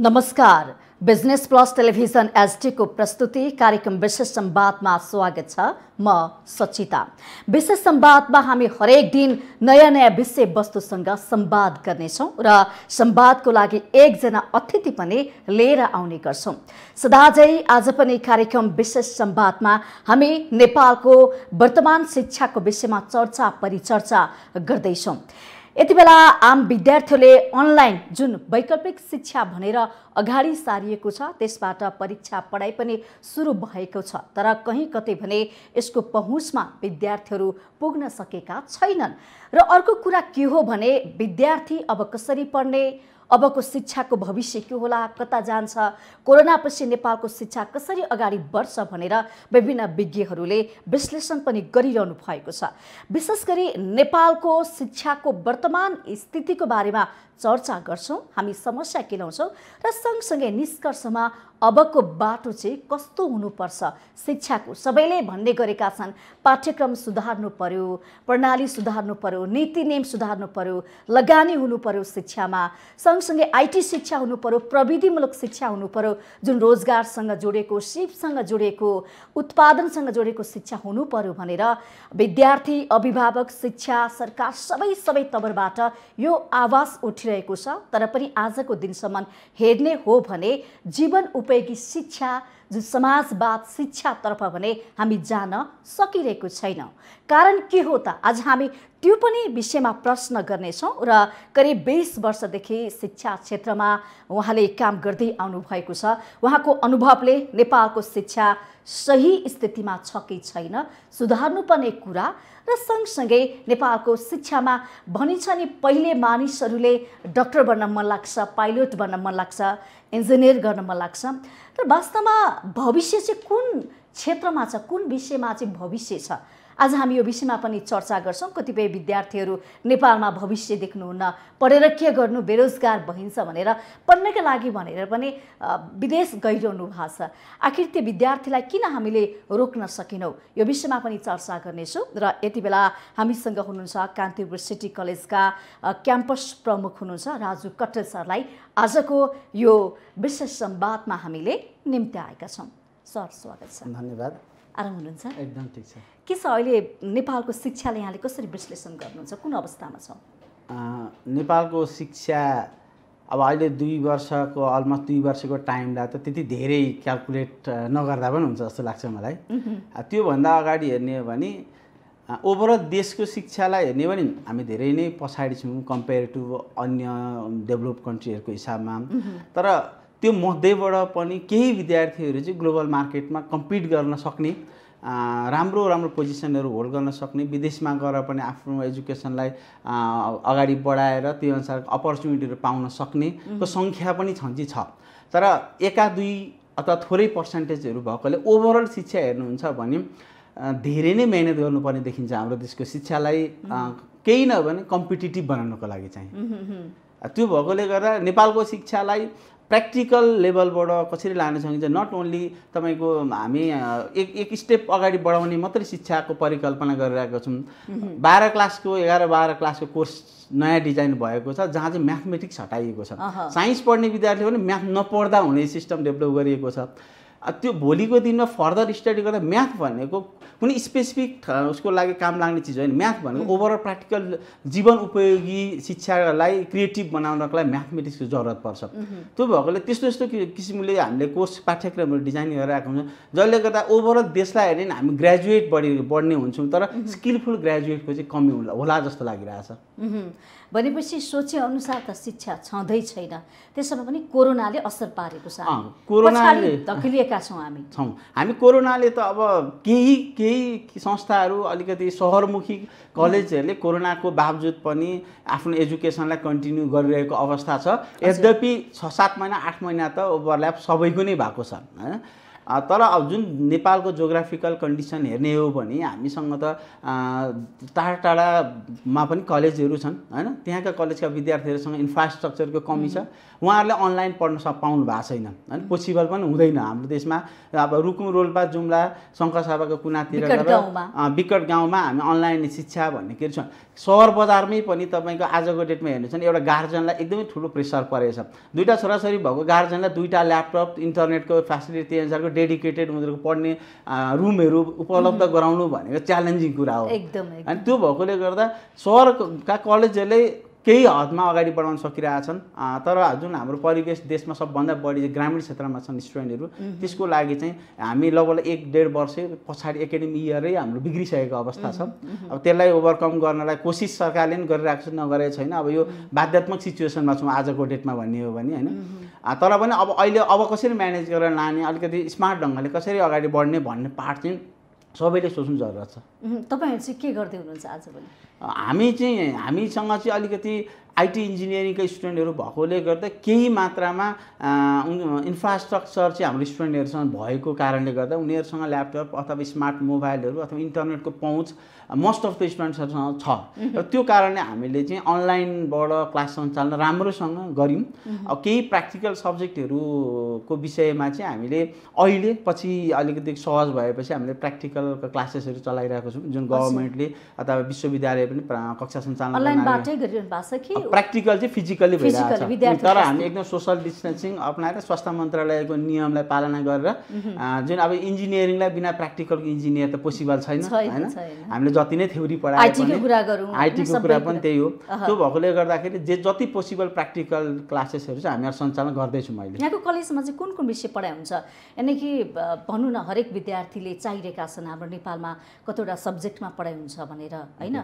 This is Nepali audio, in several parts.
नमस्कार बिजनेस प्लस टेलिभिजन एसडीको प्रस्तुति कार्यक्रम विशेष सम्वादमा स्वागत छ म सचिता विशेष सम्वादमा हामी हरेक दिन नयाँ नयाँ विषयवस्तुसँग सम्वाद गर्नेछौँ र सम्वादको लागि एकजना अतिथि पनि लिएर आउने गर्छौँ सदाझै आज पनि कार्यक्रम विशेष सम्वादमा हामी नेपालको वर्तमान शिक्षाको विषयमा चर्चा परिचर्चा गर्दैछौँ यति बेला आम विद्यार्थीहरूले अनलाइन जुन वैकल्पिक शिक्षा भनेर अगाडि सारिएको छ त्यसबाट परीक्षा पढाइ पनि सुरु भएको छ तर कहीँ कतै भने यसको पहुँचमा विद्यार्थीहरू पुग्न सकेका छैनन् र अर्को कुरा के हो भने विद्यार्थी अब कसरी पढ्ने अबको शिक्षाको भविष्य के होला कता जान्छ कोरोनापछि नेपालको शिक्षा कसरी अगाडि बढ्छ भनेर विभिन्न विज्ञहरूले विश्लेषण पनि गरिरहनु भएको छ विशेष गरी नेपालको शिक्षाको वर्तमान स्थितिको बारेमा चर्चा गर्छौँ हामी समस्या केलाउँछौँ र सँगसँगै निष्कर्षमा अबको बाटो चाहिँ कस्तो हुनुपर्छ शिक्षाको सबैले भन्ने गरेका छन् पाठ्यक्रम सुधार्नु पर्यो प्रणाली सुधार्नु पर्यो नीति नियम सुधार्नु पर्यो लगानी हुनु पर्यो शिक्षामा सँगसँगै आइटी शिक्षा हुनु पर्यो प्रविधिमूलक शिक्षा हुनु पर्यो जुन रोजगारसँग जोडेको सिपसँग जोडेको उत्पादनसँग जोडेको शिक्षा हुनु पर्यो भनेर विद्यार्थी अभिभावक शिक्षा सरकार सबै सबै तबरबाट यो आवाज उठ्यो बसिरहेको छ तर पनि आजको दिनसम्म हेर्ने हो भने जीवन उपयोगी शिक्षा जुन समाजवाद शिक्षातर्फ भने हामी जान सकिरहेको छैन कारण के हो त आज हामी त्यो पनि विषयमा प्रश्न गर्नेछौँ र करिब बिस वर्षदेखि शिक्षा क्षेत्रमा उहाँले काम गर्दै आउनुभएको छ उहाँको अनुभवले नेपालको शिक्षा सही स्थितिमा छ कि छैन सुधार्नुपर्ने कुरा र सँगसँगै नेपालको शिक्षामा भनिन्छ नि पहिले मानिसहरूले डक्टर बन्न मन लाग्छ पाइलट बन्न मन लाग्छ इन्जिनियर गर्न मन लाग्छ तर वास्तवमा भविष्य चाहिँ कुन क्षेत्रमा छ कुन विषयमा चाहिँ भविष्य छ आज हामी यो विषयमा पनि चर्चा गर्छौँ कतिपय विद्यार्थीहरू नेपालमा भविष्य देख्नुहुन्न पढेर के गर्नु बेरोजगार भइन्छ भनेर पढ्नका लागि भनेर पनि विदेश गइरहनु भएको छ आखिर त्यो विद्यार्थीलाई किन हामीले रोक्न सकेनौँ यो विषयमा पनि चर्चा गर्नेछौँ र यति बेला हामीसँग हुनुहुन्छ कान्तिपुर सिटी कलेजका क्याम्पस प्रमुख हुनुहुन्छ राजु कटल सरलाई आजको यो विशेष संवादमा हामीले निम्त्याएका आएका छौँ सर स्वागत छ धन्यवाद आराम हुनुहुन्छ एकदम ठिक छ के छ अहिले नेपालको शिक्षालाई यहाँले कसरी विश्लेषण गर्नुहुन्छ कुन अवस्थामा छ नेपालको शिक्षा अब अहिले दुई वर्षको अलमोस्ट दुई वर्षको टाइमलाई त त्यति धेरै क्यालकुलेट नगर्दा पनि हुन्छ जस्तो लाग्छ मलाई त्योभन्दा अगाडि हेर्ने हो भने ओभरअल देशको शिक्षालाई हेर्ने भने हामी धेरै नै पछाडि छौँ कम्पेयर टु अन्य डेभलप कन्ट्रीहरूको हिसाबमा तर त्यो मध्येबाट पनि केही विद्यार्थीहरू चाहिँ ग्लोबल मार्केटमा कम्पिट गर्न सक्ने राम्रो राम्रो पोजिसनहरू होल्ड गर्न सक्ने विदेशमा गएर पनि आफ्नो एजुकेसनलाई अगाडि बढाएर त्यो अनुसार अपर्च्युनिटीहरू पाउन सक्नेको सङ्ख्या पनि छन् चाहिँ छ तर एका दुई अथवा थोरै पर्सेन्टेजहरू भएकोले ओभरअल शिक्षा हेर्नुहुन्छ भने धेरै नै मेहनत गर्नुपर्ने देखिन्छ हाम्रो देशको शिक्षालाई केही नभए पनि कम्पिटेटिभ बनाउनको लागि चाहिँ त्यो भएकोले गर्दा नेपालको शिक्षालाई प्र्याक्टिकल लेभलबाट कसरी लान सकिन्छ नट ओन्ली तपाईँको हामी एक एक स्टेप अगाडि बढाउने मात्रै शिक्षाको परिकल्पना गरिरहेको छौँ बाह्र क्लासको एघार बाह्र क्लासको कोर्स नयाँ डिजाइन भएको छ जहाँ चाहिँ म्याथमेटिक्स हटाइएको छ साइन्स पढ्ने विद्यार्थीले पनि म्याथ नपढ्दा हुने सिस्टम डेभलप गरिएको छ त्यो भोलिको दिनमा फर्दर स्टडी गर्दा म्याथ भनेको कुनै स्पेसिफिक उसको लागि काम लाग्ने चिज होइन म्याथ भनेको ओभरअल प्र्याक्टिकल जीवन उपयोगी शिक्षालाई क्रिएटिभ बनाउनको लागि म्याथमेटिक्सको जरुरत पर्छ त्यो भएकोले त्यस्तो यस्तो किसिमले हामीले कोर्स पाठ्यक्रमहरू डिजाइन गरेर आएको हुन्छ जसले गर्दा ओभरअल देशलाई हेऱ्यो भने हामी ग्रेजुएट बढी बढ्ने हुन्छौँ तर स्किलफुल ग्रेजुएटको चाहिँ कमी होला जस्तो लागिरहेछ भनेपछि अनुसार त शिक्षा छँदै छैन त्यसमा पनि कोरोनाले असर पारेको छ कोरोनाले धकिलिएका छौँ हामी छौँ हामी कोरोनाले त अब केही केही संस्थाहरू अलिकति सहरमुखी कलेजहरूले कोरोनाको बावजुद पनि आफ्नो एजुकेसनलाई कन्टिन्यू गरिरहेको अवस्था छ यद्यपि छ सात महिना आठ महिना त ओभरल्याप सबैको नै भएको छ होइन तर अब जुन नेपालको जोग्राफिकल कन्डिसन हेर्ने हो भने हामीसँग त टाढा टाढामा पनि कलेजहरू छन् होइन त्यहाँका कलेजका विद्यार्थीहरूसँग इन्फ्रास्ट्रक्चरको कमी छ उहाँहरूले अनलाइन पढ्न स पाउनु भएको छैन होइन पोसिबल पनि हुँदैन हाम्रो देशमा अब रुकुम रोल्पा जुम्ला शङ्करसाबाको कुनातिर विकट गाउँमा हामी अनलाइन शिक्षा भन्ने के छ सहर बजारमै पनि तपाईँको आजको डेटमा हेर्नु भने एउटा गार्जेनलाई एकदमै ठुलो प्रेसर परेछ दुइटा छोराछोरी भएको गार्जेनलाई दुइटा ल्यापटप इन्टरनेटको फेसिलिटी अनुसारको डेडिकेटेड उनीहरूको पढ्ने रुमहरू उपलब्ध गराउनु भनेको च्यालेन्जिङ कुरा हो एकदमै अनि त्यो भएकोले गर्दा सहरका कलेजहरूले केही हदमा अगाडि बढाउन सकिरहेछन् तर जुन हाम्रो परिवेश देशमा सबभन्दा बढी ग्रामीण क्षेत्रमा छन् स्टुडेन्टहरू त्यसको लागि चाहिँ हामी लगभग एक डेढ वर्षै पछाडि एकाडेमी इयरै हाम्रो बिग्रिसकेको अवस्था छ अब त्यसलाई ओभरकम गर्नलाई कोसिस सरकारले पनि गरिरहेको छ नगरेको छैन अब यो बाध्यात्मक सिचुएसनमा छौँ आजको डेटमा भन्ने हो भने होइन तर पनि अब अहिले अब कसरी म्यानेज गरेर लाने अलिकति स्मार्ट ढङ्गले कसरी अगाडि बढ्ने भन्ने पार्ट चाहिँ सबैले सोच्नु जरुरत छ तपाईँहरू चाहिँ के गर्दै हुनुहुन्छ आज पनि हामी चाहिँ हामीसँग चाहिँ अलिकति आइटी इन्जिनियरिङका स्टुडेन्टहरू भएकोले गर्दा केही मात्रामा इन्फ्रास्ट्रक्चर चाहिँ हाम्रो स्टुडेन्टहरूसँग भएको कारणले गर्दा उनीहरूसँग ल्यापटप अथवा स्मार्ट मोबाइलहरू अथवा इन्टरनेटको पहुँच मोस्ट अफ द स्टुडेन्ट्सहरूसँग छ र त्यो कारणले हामीले चाहिँ अनलाइनबाट क्लास सञ्चालन राम्रोसँग गऱ्यौँ केही प्र्याक्टिकल सब्जेक्टहरूको विषयमा चाहिँ हामीले अहिले पछि अलिकति सहज भएपछि हामीले प्र्याक्टिकल क्लासेसहरू चलाइरहेको छौँ जुन गभर्मेन्टले अथवा विश्वविद्यालय पनि कक्षा सञ्चालन प्र्याक्टिकल चाहिँ फिजिकली भइरहेको छ तर हामी एकदम सोसल डिस्टेन्सिङ अप्नाएर स्वास्थ्य मन्त्रालयको नियमलाई पालना गरेर जुन अब इन्जिनियरिङलाई बिना प्र्याक्टिकल इन्जिनियर त पोसिबल छैन होइन हामीले जति नै थ्योरी पढाए आइटीको कुरा पनि त्यही हो त्यो भएकोले गर्दाखेरि जे जति पोसिबल प्र्याक्टिकल क्लासेसहरू चाहिँ हामी सञ्चालन गर्दैछौँ मैले यहाँको कलेजमा चाहिँ कुन कुन विषय पढाइ हुन्छ यानि कि भनौँ न हरेक विद्यार्थीले चाहिरहेका छन् हाम्रो नेपालमा कतिवटा सब्जेक्टमा पढाइ हुन्छ भनेर होइन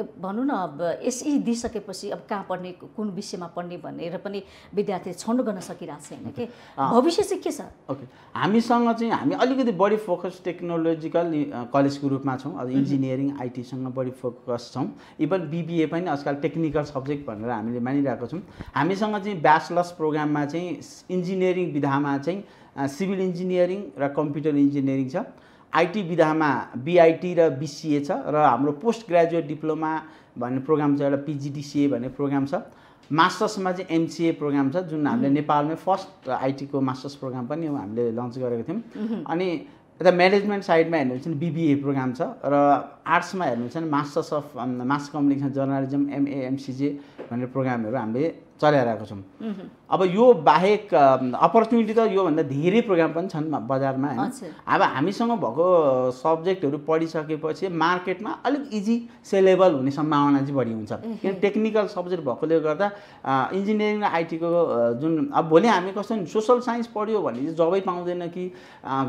भनौँ न अब एसई दिइसकेपछि अब कहाँ पढ्ने कुन विषयमा पढ्ने भनेर पनि विद्यार्थी छनौट गर्न सकिरहेको छैन कि भविष्य चाहिँ के छ ओके हामीसँग चाहिँ हामी अलिकति बढी फोकस टेक्नोलोजिकल कलेजको रूपमा छौँ अब इन्जिनियरिङ आइटीसँग बढी फोकस छौँ इभन बिबिए पनि आजकल टेक्निकल सब्जेक्ट भनेर हामीले मानिरहेको छौँ हामीसँग चाहिँ ब्याचलर्स प्रोग्राममा चाहिँ इन्जिनियरिङ विधामा चाहिँ सिभिल इन्जिनियरिङ र कम्प्युटर इन्जिनियरिङ छ आइटी विधामा बिआइटी र बिसिए छ र हाम्रो पोस्ट ग्रेजुएट डिप्लोमा भन्ने प्रोग्राम छ एउटा पिजिडिसिए भन्ने प्रोग्राम छ मास्टर्समा चाहिँ एमसिए प्रोग्राम छ जुन हामीले नेपालमै फर्स्ट आइटीको मास्टर्स प्रोग्राम पनि हामीले लन्च गरेको थियौँ अनि यता म्यानेजमेन्ट साइडमा हेर्ने बिबिए प्रोग्राम छ र आर्ट्समा हेर्नुहुन्छ भने masters of mass communication journalism MAMCJ भनेर प्रोग्रामहरू हामीले चलाइरहेको छौँ अब यो बाहेक अपर्च्युनिटी त योभन्दा धेरै प्रोग्राम पनि छन् बजारमा होइन अब हामीसँग भएको सब्जेक्टहरू पढिसकेपछि मार्केटमा अलिक इजी सेलेबल हुने सम्भावना चाहिँ बढी हुन्छ किन टेक्निकल सब्जेक्ट भएकोले गर्दा इन्जिनियरिङ र आइटीको जुन अब भोलि हामी कस्तो सोसल साइन्स पढ्यो भने चाहिँ जबै पाउँदैन कि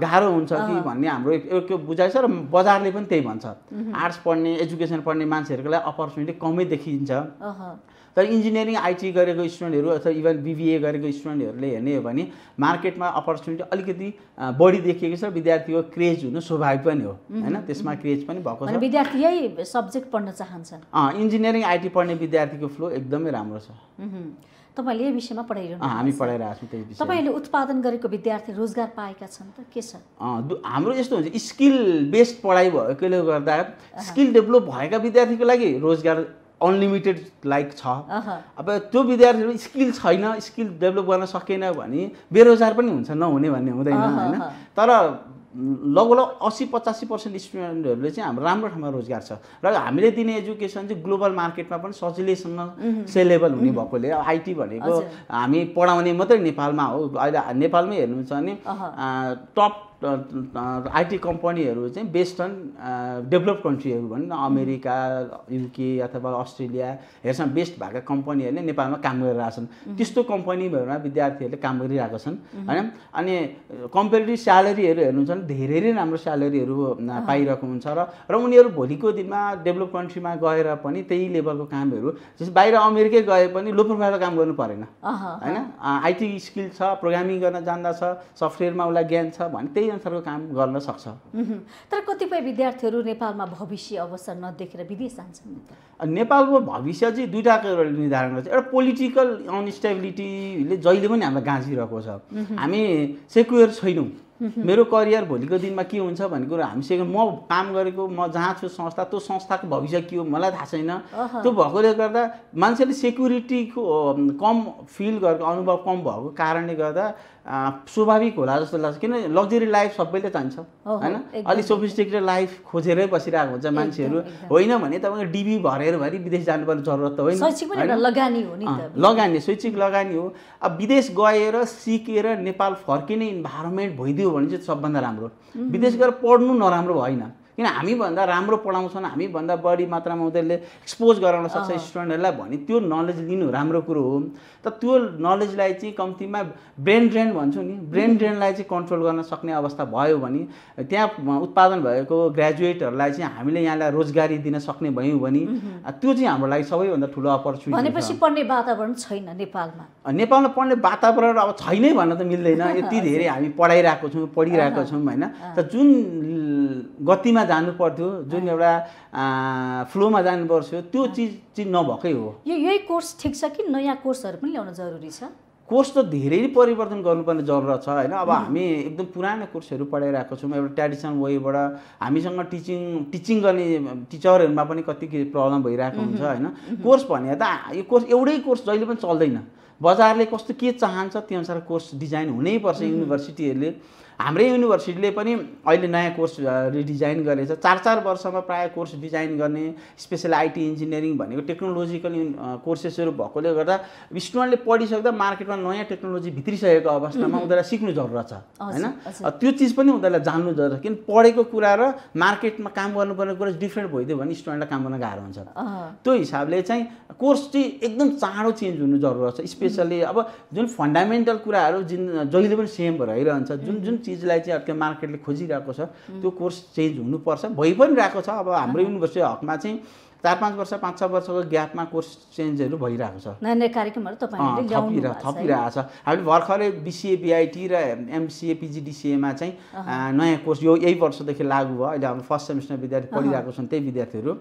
गाह्रो हुन्छ कि भन्ने हाम्रो एक बुझाइ छ र बजारले पनि त्यही भन्छ आर्ट्स mm-hmm. पढ्ने एजुकेसन पढ्ने मान्छेहरूको लागि अपर्च्युनिटी कमै देखिन्छ uh-huh. तर इन्जिनियरिङ आइटी गरेको स्टुडेन्टहरू अथवा इभन बिबिए गरेको स्टुडेन्टहरूले हेर्ने हो भने मार्केटमा अपर्च्युनिटी अलिकति बढी देखिएको छ विद्यार्थीको क्रेज हुनु स्वाभाविक पनि हो mm-hmm. होइन त्यसमा क्रेज mm-hmm. पनि भएको छ विद्यार्थी यही सब्जेक्ट पढ्न चाहन्छन् इन्जिनियरिङ आइटी पढ्ने विद्यार्थीको फ्लो एकदमै राम्रो छ तपाईँले यही विषयमा पढाइरहनु हामी पढाइरहेको छौँ त्यही विषय तपाईँहरूले उत्पादन गरेको विद्यार्थी रोजगार पाएका छन् त के छ हाम्रो यस्तो हुन्छ स्किल बेस्ड पढाइ भएकोले गर्दा स्किल डेभलप भएका विद्यार्थीको लागि रोजगार अनलिमिटेड लाइक छ अब त्यो विद्यार्थीहरू स्किल छैन स्किल डेभलप गर्न सकेन भने बेरोजगार पनि हुन्छ नहुने भन्ने हुँदैन होइन तर लगभग असी पचासी पर्सेन्ट स्टुडेन्टहरूले चाहिँ हाम्रो राम्रो ठाउँमा रोजगार छ र हामीले दिने एजुकेसन चाहिँ ग्लोबल मार्केटमा पनि सजिलैसँग सेलेबल हुने भएकोले अब आइटी भनेको हामी पढाउने मात्रै नेपालमा हो अहिले नेपालमै हेर्नुहुन्छ भने टप आइटी कम्पनीहरू चाहिँ बेस्ड अन डेभलप कन्ट्रीहरू भनौँ न अमेरिका युके अथवा अस्ट्रेलिया हेर्छन् बेस्ट भएका कम्पनीहरूले नेपालमा काम गरिरहेका छन् त्यस्तो कम्पनीहरूमा विद्यार्थीहरूले काम गरिरहेका छन् होइन अनि कम्पेरिटिभ स्यालेरीहरू हेर्नुहुन्छ भने धेरै नै राम्रो स्यालेरीहरू पाइरहेको हुन्छ र र उनीहरू भोलिको दिनमा डेभलप कन्ट्रीमा गएर पनि त्यही लेभलको कामहरू जस्तै बाहिर अमेरिकै गए पनि लो प्रोफाइलको काम गर्नु परेन होइन आइटी स्किल छ प्रोग्रामिङ गर्न जान्दछ सफ्टवेयरमा उसलाई ज्ञान छ भने त्यही अनुसारको काम गर्न सक्छ तर कतिपय विद्यार्थीहरू नेपालमा भविष्य अवसर नदेखेर विदेश जान्छन् नेपालको भविष्य चाहिँ दुईवटा निर्धारण गर्छ एउटा पोलिटिकल अनस्टेबिलिटीले जहिले पनि हामीलाई गाँसिरहेको छ हामी सेक्युर छैनौँ मेरो करियर भोलिको दिनमा के हुन्छ भन्ने कुरो हामी सेक्युर म काम गरेको म जहाँ छु संस्था त्यो संस्थाको भविष्य के हो मलाई थाहा छैन त्यो भएकोले गर्दा मान्छेले सेक्युरिटीको कम फिल गरेको अनुभव कम भएको कारणले गर्दा स्वाभाविक होला जस्तो लाग्छ किन लग्जरी लाइफ सबैले चाहिन्छ होइन अलिक सोफिस्टिकेटेड लाइफ खोजेरै बसिरहेको हुन्छ मान्छेहरू होइन भने तपाईँको डिबी भरेर भरि विदेश जानुपर्ने जरुरत त होइन लगानी स्वैच्छिक लगानी हो अब विदेश गएर सिकेर नेपाल फर्किने इन्भाइरोमेन्ट भइदियो भने चाहिँ सबभन्दा राम्रो विदेश गएर पढ्नु नराम्रो होइन किन हामीभन्दा राम्रो पढाउँछन् हामीभन्दा बढी मात्रामा उनीहरूले एक्सपोज गराउन सक्छ स्टुडेन्टहरूलाई भने त्यो नलेज लिनु राम्रो कुरो हो त त्यो नलेजलाई चाहिँ कम्तीमा ब्रेन ड्रेन भन्छु नि ब्रेन ड्रेनलाई चाहिँ कन्ट्रोल गर्न सक्ने अवस्था भयो भने त्यहाँ उत्पादन भएको ग्रेजुएटहरूलाई चाहिँ हामीले यहाँलाई रोजगारी दिन सक्ने भयौँ भने त्यो चाहिँ हाम्रो लागि सबैभन्दा ठुलो अपर्च्युनिटी भनेपछि पढ्ने वातावरण छैन नेपालमा नेपालमा पढ्ने वातावरण अब छैनै भन्न त मिल्दैन यति धेरै हामी पढाइरहेको छौँ पढिरहेको छौँ होइन त जुन गतिमा जानु पर्थ्यो जुन एउटा फ्लोमा जानु पर्थ्यो त्यो चिज चाहिँ नभएकै हो यो यही कोर्स ठिक छ कि नयाँ कोर्सहरू पनि ल्याउन जरुरी छ कोर्स त धेरै नै परिवर्तन गर्नुपर्ने जरुरत छ होइन अब hmm. हामी एकदम पुरानो कोर्सहरू पढाइरहेको छौँ एउटा ट्रेडिसनल वेबाट हामीसँग टिचिङ टिचिङ गर्ने टिचरहरूमा पनि कति के प्रब्लम भइरहेको हुन्छ mm-hmm. होइन mm-hmm. कोर्स भने त यो कोर्स एउटै कोर्स जहिले पनि चल्दैन बजारले कस्तो के चाहन्छ त्यो अनुसार कोर्स डिजाइन हुनैपर्छ mm-hmm. युनिभर्सिटीहरूले हाम्रै युनिभर्सिटीले पनि अहिले नयाँ कोर्स रिडिजाइन गरेछ चार चार वर्षमा प्रायः कोर्स डिजाइन गर्ने स्पेसल आइटी इन्जिनियरिङ भनेको टेक्नोलोजिकल कोर्सेसहरू भएकोले गर्दा स्टुडेन्टले पढिसक्दा मार्केटमा नयाँ टेक्नोलोजी भित्रिसकेको अवस्थामा उनीहरूलाई सिक्नु जरुरत छ होइन त्यो चिज पनि उनीहरूलाई जान्नु जरुरत किन पढेको कुरा र मार्केटमा काम गर्नुपर्ने कुरा डिफ्रेन्ट भइदियो भने स्टुडेन्टलाई काम गर्न गाह्रो हुन्छ त्यो हिसाबले चाहिँ कोर्स चाहिँ एकदम चाँडो चेन्ज हुनु जरुरत छ स्पेसल्ली अब जुन फन्डामेन्टल कुराहरू जुन जहिले पनि सेम रहिरहन्छ जुन जुन चिजलाई चाहिँ अर्को मार्केटले खोजिरहेको छ त्यो कोर्स चेन्ज हुनुपर्छ भइ पनि रहेको छ अब हाम्रो युनिभर्सिटी हकमा चाहिँ चार पाँच वर्ष पाँच छ वर्षको ग्यापमा कोर्स चेन्जहरू भइरहेको छ नयाँ नयाँ कार्यक्रमहरू तपाईँहरूले थपिरहेको थपिरहेको छ हामीले भर्खरै बिसिए बिआइटी र एमसिए पिजिडिसिएमा चाहिँ नयाँ कोर्स यो यही वर्षदेखि लागु भयो अहिले हाम्रो फर्स्ट सेमिस्टर विद्यार्थी पढिरहेको छन् त्यही विद्यार्थीहरू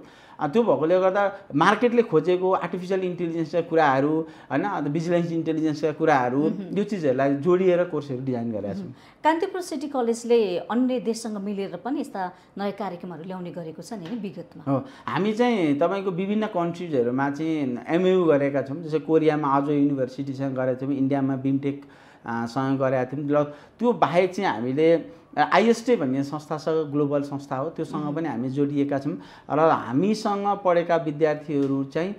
त्यो भएकोले गर्दा मार्केटले खोजेको आर्टिफिसियल इन्टेलिजेन्सका कुराहरू होइन अन्त भिजिलेन्स इन्टेलिजेन्सका कुराहरू यो चिजहरूलाई जोडिएर कोर्सहरू डिजाइन गरेका छौँ कान्तिपुर सिटी कलेजले अन्य देशसँग मिलेर पनि यस्ता नयाँ कार्यक्रमहरू ल्याउने गरेको छ नि विगतमा हो हामी चाहिँ तपाईँको विभिन्न कन्ट्रिजहरूमा चाहिँ एमयु गरेका छौँ जस्तै कोरियामा आज युनिभर्सिटीसँग गरेका थियौँ इन्डियामा बिमटेक सँग गरेका थियौँ र त्यो बाहेक चाहिँ हामीले आइएसटी भन्ने संस्थासँग ग्लोबल संस्था हो त्योसँग पनि हामी जोडिएका छौँ र हामीसँग पढेका विद्यार्थीहरू चाहिँ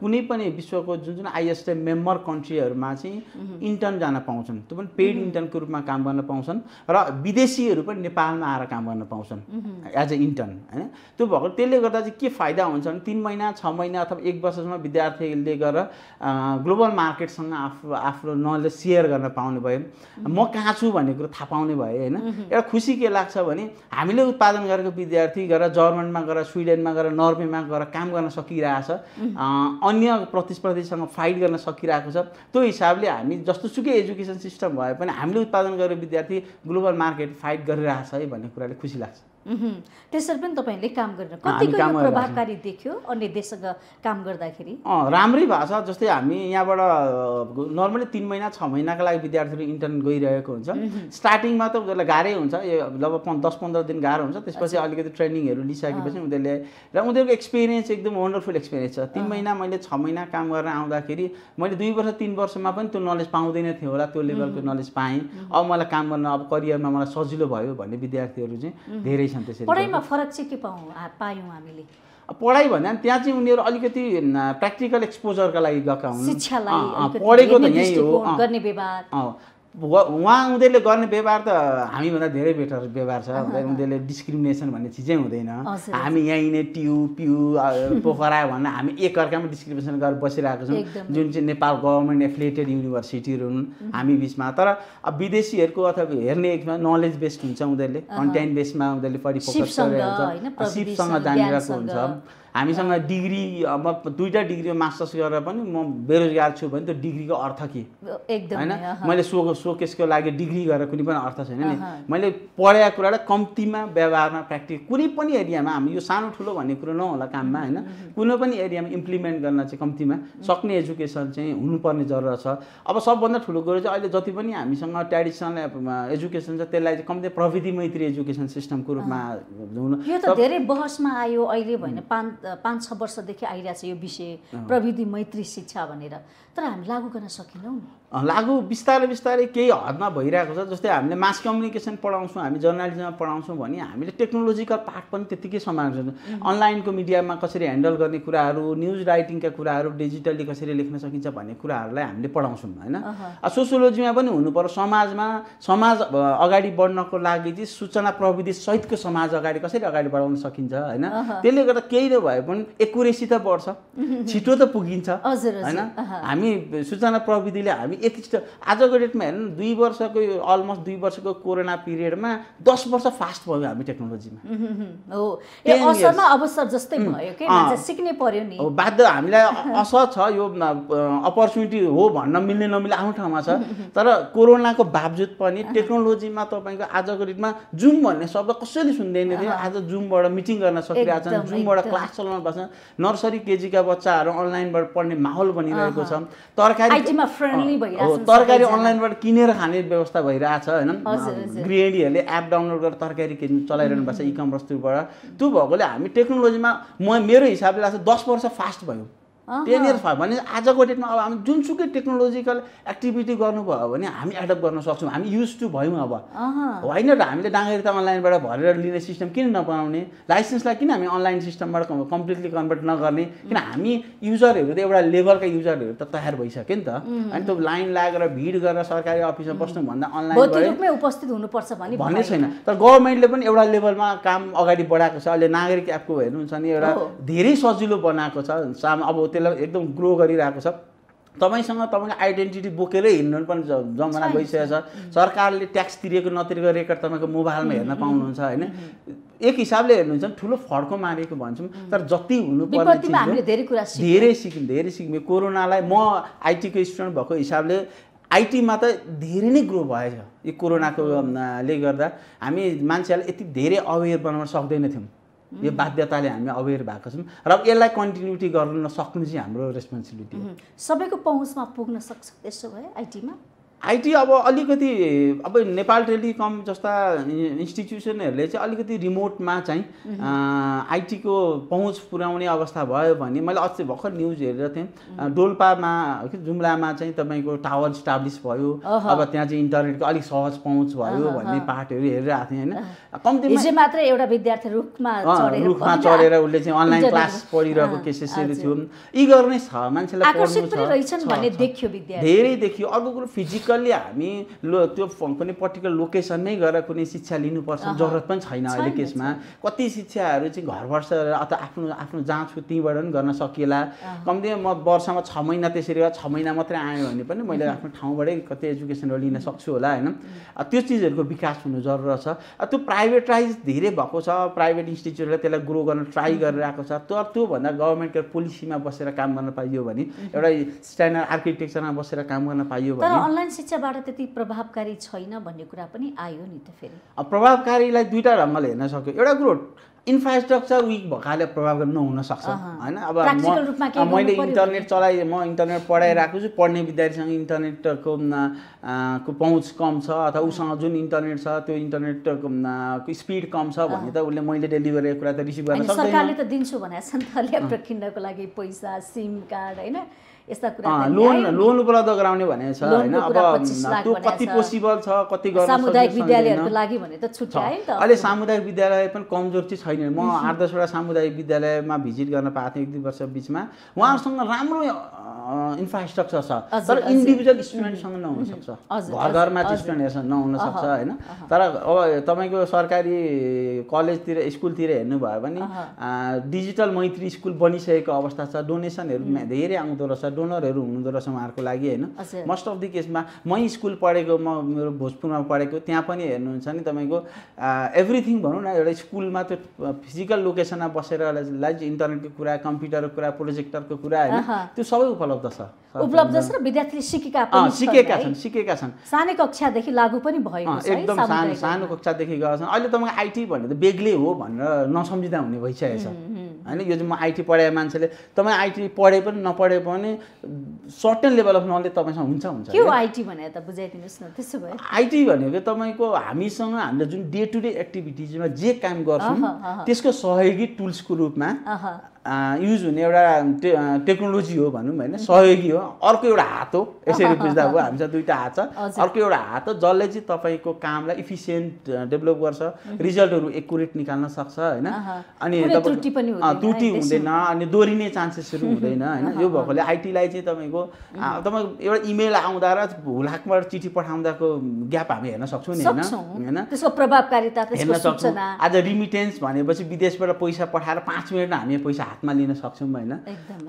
कुनै पनि विश्वको जुन जुन आइएसटी मेम्बर कन्ट्रीहरूमा चाहिँ इन्टर्न जान पाउँछन् त्यो पनि पेड इन्टर्नको रूपमा काम गर्न पाउँछन् र विदेशीहरू पनि नेपालमा आएर काम गर्न पाउँछन् एज अ इन्टर्न होइन त्यो भएको त्यसले गर्दा चाहिँ के फाइदा हुन्छ भने तिन महिना छ महिना अथवा एक वर्षसम्म विद्यार्थीले गएर ग्लोबल मार्केटसँग आफू आफ्नो नलेज सेयर गर्न पाउने भयो म कहाँ छु भन्ने कुरो थाहा पाउने भए होइन एउटा खुसी के लाग्छ भने हामीले उत्पादन गरेको विद्यार्थी गएर जर्मनमा गएर स्विडेनमा गएर नर्वेमा गएर काम गर्न सकिरहेछ अन्य प्रतिस्पर्धीसँग फाइट गर्न सकिरहेको छ त्यो हिसाबले हामी जस्तो सुकै एजुकेसन सिस्टम भए पनि हामीले उत्पादन गरेको विद्यार्थी ग्लोबल मार्केट फाइट गरिरहेछ है भन्ने कुराले खुसी लाग्छ त्यसरी पनि तपाईँहरूले काम गरेर कतिको प्रभावकारी देख्यो अन्य देशसँग काम गर्दाखेरि राम्रै भएको छ जस्तै हामी यहाँबाट नर्मली तिन महिना छ महिनाको लागि विद्यार्थीहरू इन्टर्न गइरहेको हुन्छ स्टार्टिङमा त उनीहरूलाई गाह्रै हुन्छ यो लगभग दस पन्ध्र दिन गाह्रो हुन्छ त्यसपछि अलिकति ट्रेनिङहरू लिइसकेपछि उनीहरूले र उनीहरूको एक्सपिरियन्स एकदम वन्डरफुल एक्सपिरियन्स छ तिन महिना मैले छ महिना काम गरेर आउँदाखेरि मैले दुई वर्ष तिन वर्षमा पनि त्यो नलेज पाउँदैन थियो होला त्यो लेभलको नलेज पाएँ अब मलाई काम गर्न अब करियरमा मलाई सजिलो भयो भन्ने विद्यार्थीहरू चाहिँ धेरै छन् छन् त्यसरी पढाइमा फरक चाहिँ के पाउँ पायौँ हामीले पढाइ भन्दा पनि त्यहाँ चाहिँ उनीहरू अलिकति प्र्याक्टिकल एक्सपोजरका लागि गएका हुन् पढेको त यहीँ हो उहाँ उनीहरूले गर्ने व्यवहार त हामीभन्दा धेरै बेटर व्यवहार छ उनीहरूले डिस्क्रिमिनेसन भन्ने चिजै हुँदैन हामी यहीँ नै टियु पिउ पोखरा भन्न हामी एकअर्कामा डिस्क्रिमिनेसन गरेर बसिरहेको छौँ जुन चाहिँ नेपाल गभर्मेन्ट एफिलेटेड युनिभर्सिटीहरू हुन् हामी बिचमा तर अब विदेशीहरूको अथवा हेर्ने एकमा नलेज बेस्ड हुन्छ उनीहरूले कन्टेन्ट बेसमा उनीहरूले पढि फोकस गरिरहेको हुन्छ सिपसँग जानिरहेको हुन्छ हामीसँग डिग्री अब दुईवटा डिग्रीमा मास्टर्स गरेर पनि म बेरोजगार छु भने त्यो डिग्रीको अर्थ के होइन मैले सो सो सोकेसको लागि डिग्री गरेर कुनै पनि अर्थ छैन नि मैले पढाएको कुरालाई कम्तीमा व्यवहारमा प्र्याक्टिस कुनै पनि एरियामा हामी यो सानो ठुलो भन्ने कुरो नहोला काममा होइन कुनै पनि एरियामा इम्प्लिमेन्ट गर्न चाहिँ कम्तीमा सक्ने एजुकेसन चाहिँ हुनुपर्ने जरुरत छ अब सबभन्दा ठुलो कुरो चाहिँ अहिले जति पनि हामीसँग ट्रेडिसनल एजुकेसन छ त्यसलाई चाहिँ कम्ती प्रविधि मैत्री एजुकेसन सिस्टमको रूपमा धेरै बहसमा आयो अहिले भएन पाँच पाँच छ वर्षदेखि आइरहेछ यो विषय प्रविधि मैत्री शिक्षा भनेर तर हामी लागू गर्न सकेनौँ नि लागु बिस्तारै बिस्तारै केही हदमा भइरहेको छ जस्तै हामीले मास कम्युनिकेसन पढाउँछौँ हामी जर्नालिजममा पढाउँछौँ भने हामीले टेक्नोलोजिकल पार्ट पनि त्यत्तिकै समाउँछौँ अनलाइनको मिडियामा कसरी ह्यान्डल गर्ने कुराहरू न्युज राइटिङका कुराहरू डिजिटल्ली कसरी लेख्न सकिन्छ भन्ने कुराहरूलाई हामीले पढाउँछौँ होइन सोसियोलोजीमा पनि हुनु समाजमा समाज अगाडि बढ्नको लागि चाहिँ सूचना प्रविधि सहितको समाज अगाडि कसरी अगाडि बढाउन सकिन्छ होइन त्यसले गर्दा केही नभए पनि एकुरेसी त बढ्छ छिटो त पुगिन्छ होइन हामी सूचना प्रविधिले हामी यति आजको डेटमा हेर्नु दुई वर्षको यो अलमोस्ट दुई वर्षको कोरोना पिरियडमा दस वर्ष फास्ट भयो हामी टेक्नोलोजीमा हो अवसर जस्तै भयो सिक्ने पर्यो नि बाध्य हामीलाई असर छ यो अपर्च्युनिटी हो भन्न मिल्ने नमिल्ने आफ्नो ठाउँमा छ तर कोरोनाको बावजुद पनि टेक्नोलोजीमा तपाईँको आजको डेटमा जुम भन्ने शब्द कसैले सुन्दैन थियो आज जुमबाट मिटिङ गर्न सकिरहेको छ जुमबाट क्लास चलाउन बस्छन् नर्सरी केजीका बच्चाहरू अनलाइनबाट पढ्ने माहौल बनिरहेको छ तरकारी फ्रेन्डली तरकारी अनलाइनबाट किनेर खाने व्यवस्था भइरहेछ होइन गृहिणीहरूले एप डाउनलोड गरेर तरकारी किन्नु चलाइरहनु भएको छ इकमर्स थ्रुबाट त्यो भएकोले हामी टेक्नोलोजीमा म मेरो हिसाबले लाग्छ दस वर्ष फास्ट भयो टेन इयर्स भयो भने आजको डेटमा अब हामी जुनसुकै टेक्नोलोजिकल एक्टिभिटी गर्नुभयो भने हामी एडप्ट गर्न सक्छौँ हामी युज टु भयौँ अब होइन र हामीले डाँगरितामा लाइनबाट भरेर लिने सिस्टम किन नबनाउने लाइसेन्सलाई किन हामी अनलाइन सिस्टमबाट कम्प्लिटली कन्भर्ट नगर्ने किन हामी युजरहरू त एउटा लेभलका युजरहरू त तयार भइसक्यो नि त अनि त्यो लाइन लागेर भिड गरेर सरकारी अफिसमा बस्नुभन्दा अनलाइन उपस्थित हुनुपर्छ भन्ने छैन तर गभर्मेन्टले पनि एउटा लेभलमा काम अगाडि बढाएको छ अहिले नागरिक एपको हेर्नुहुन्छ नि एउटा धेरै सजिलो बनाएको छ अब त्यसलाई एकदम ग्रो गरिरहेको छ तपाईँसँग तपाईँको आइडेन्टिटी बोकेरै हिँड्नु पनि जमाना गइसकेको छ सरकारले ट्याक्स तिरेको नतिरेको रेकर्ड तपाईँको मोबाइलमा हेर्न पाउनुहुन्छ होइन एक हिसाबले हेर्नुहुन्छ ठुलो फड्को मारेको भन्छौँ तर जति हुनुपर्ने धेरै सिक्यौँ धेरै सिक्यौँ कोरोनालाई म आइटीको स्टुडेन्ट भएको हिसाबले आइटीमा त धेरै नै ग्रो भएछ यो कोरोनाको ले गर्दा हामी मान्छेहरूलाई यति धेरै अवेर बनाउन सक्दैनथ्यौँ यो बाध्यताले हामी अवेर भएको छौँ र यसलाई कन्टिन्युटी गर्न नसक्नु चाहिँ हाम्रो रेस्पोन्सिबिलिटी हो सबैको पहुँचमा पुग्न सक्छ त्यसो भए आइटीमा आइटी अब अलिकति अब नेपाल टेलिकम जस्ता इन्स्टिट्युसनहरूले चाहिँ अलिकति रिमोटमा चाहिँ आइटीको पहुँच पुर्याउने अवस्था भयो भने मैले अस्ति भर्खर न्युज हेरेर थिएँ डोल्पामा जुम्लामा चाहिँ तपाईँको टावर स्टाब्लिस भयो अब त्यहाँ चाहिँ इन्टरनेटको अलिक सहज पहुँच भयो भन्ने पाठहरू हेरिरहेको थिएँ होइन कम्ती मात्रै एउटा विद्यार्थी रुखमा रुखमा चढेर उसले चाहिँ अनलाइन क्लास पढिरहेको केसेसहरू थियो यी गर्ने छ मान्छेलाई धेरै देखियो अर्को कुरो फिजिकल फिजिकल्ली हामी लो त्यो कुनै पर्टिकुलर लोकेसन नै गएर कुनै शिक्षा लिनुपर्छ जरुरत पनि छैन अहिले केसमा कति शिक्षाहरू चाहिँ घर वर्ष अथवा आफ्नो आफ्नो जाँच त्यहीँबाट पनि गर्न सकिएला कम्ती म वर्षमा छ महिना त्यसरी छ महिना मात्रै आयो भने पनि मैले आफ्नो ठाउँबाटै कति एजुकेसनहरू लिन सक्छु होला होइन त्यो चिजहरूको विकास हुनु जरुरत छ त्यो प्राइभेटाइज धेरै भएको छ प्राइभेट इन्स्टिच्युटले त्यसलाई ग्रो गर्न ट्राई गरिरहेको छ तर त्योभन्दा गभर्मेन्टको पोलिसीमा बसेर काम गर्न पाइयो भने एउटा स्ट्यान्डर्ड आर्किटेक्चरमा बसेर काम गर्न पाइयो भने शिक्षाबाट त्यति प्रभावकारी छैन भन्ने कुरा पनि आयो नि त फेरि प्रभावकारीलाई दुईवटा ढङ्गले हेर्न सक्यो एउटा कुरो इन्फ्रास्ट्रक्चर विक भएकाले प्रभाव नहुन सक्छ होइन अब मैले इन्टरनेट चलाइ म इन्टरनेट पढाइरहेको छु पढ्ने विद्यार्थीसँग इन्टरनेटको को पहुँच कम छ अथवा उसँग जुन इन्टरनेट छ त्यो इन्टरनेटको स्पिड कम छ भने त उसले मैले डेलिभर कुरा त रिसिभ गर्न सरकारले त दिन्छु भनेको त ल्यापटप किन्नको लागि पैसा सिम कार्ड होइन यस्ता कुरा लोन लोन उपलब्ध गराउने भनेको छ अब त्यो कति पोसिबल छ कति गर्न सामुदायिक विद्यालयहरूको लागि भने त नि त अहिले सामुदायिक विद्यालय पनि कमजोर चाहिँ छैन म आठ दसवटा सामुदायिक विद्यालयमा भिजिट गर्न पाएको थिएँ एक दुई वर्ष बिचमा उहाँहरूसँग राम्रो इन्फ्रास्ट्रक्चर छ तर इन्डिभिजुअल स्टुडेन्टसँग नहुनसक्छ घर घरमा चाहिँ स्टुडेन्टहरूसँग नहुनसक्छ होइन तर अब तपाईँको सरकारी कलेजतिर स्कुलतिर हेर्नुभयो भने डिजिटल मैत्री स्कुल बनिसकेको अवस्था छ डोनेसनहरू धेरै आउँदो रहेछ डोनरहरू हुनुहुँदो रहेछ उहाँहरूको लागि होइन मोस्ट अफ दि केसमा म स्कुल पढेको म मेरो भोजपुरमा पढेको त्यहाँ पनि हेर्नुहुन्छ नि तपाईँको एभ्रिथिङ भनौँ न एउटा स्कुलमा त्यो फिजिकल लोकेसनमा बसेर लाइज इन्टरनेटको कुरा कम्प्युटरको कुरा प्रोजेक्टरको कुरा होइन त्यो सबै उपलब्ध छ उपलब्ध छ र विद्यार्थीले सिकेका सिकेका छन् सिकेका छन् सानै कक्षादेखि लागु पनि भएको एकदम सानो सानो कक्षादेखि गएको छन् अहिले तपाईँको आइटी भनेको बेग्लै हो भनेर नसम्झिँदा हुने भइसकेको छ होइन यो चाहिँ म आइटी पढाए मान्छेले तपाईँ आइटी पढे पनि नपढे पनि सर्टेन लेभल अफ नलेज तपाईँसँग हुन्छ हुन्छ के आइटी भनेर त बुझाइदिनुहोस् न त्यसो भए आइटी भनेको तपाईँको हामीसँग हामीले जुन डे टु डे एक्टिभिटिजमा जे काम गर्छौँ त्यसको सहयोगी टुल्सको रूपमा युज हुने एउटा टेक्नोलोजी हो भनौँ होइन सहयोगी हो अर्को एउटा हात हो यसरी बुझ्दा भयो हामीसँग दुइटा हात छ अर्को एउटा हात हो जसले चाहिँ तपाईँको कामलाई इफिसियन्ट डेभलप गर्छ रिजल्टहरू एकुरेट निकाल्न सक्छ होइन अनि त्रुटि हुँदैन अनि दोहोरिने चान्सेसहरू हुँदैन होइन यो भएकोले आइटीलाई चाहिँ तपाईँको तपाईँको एउटा इमेल आउँदा र हुलाकबाट चिठी पठाउँदाको ग्याप हामी हेर्न सक्छौँ नि होइन होइन हेर्न सक्छौँ आज रिमिटेन्स भनेपछि विदेशबाट पैसा पठाएर पाँच मिनटमा हामी पैसा हातमा लिन सक्छौँ होइन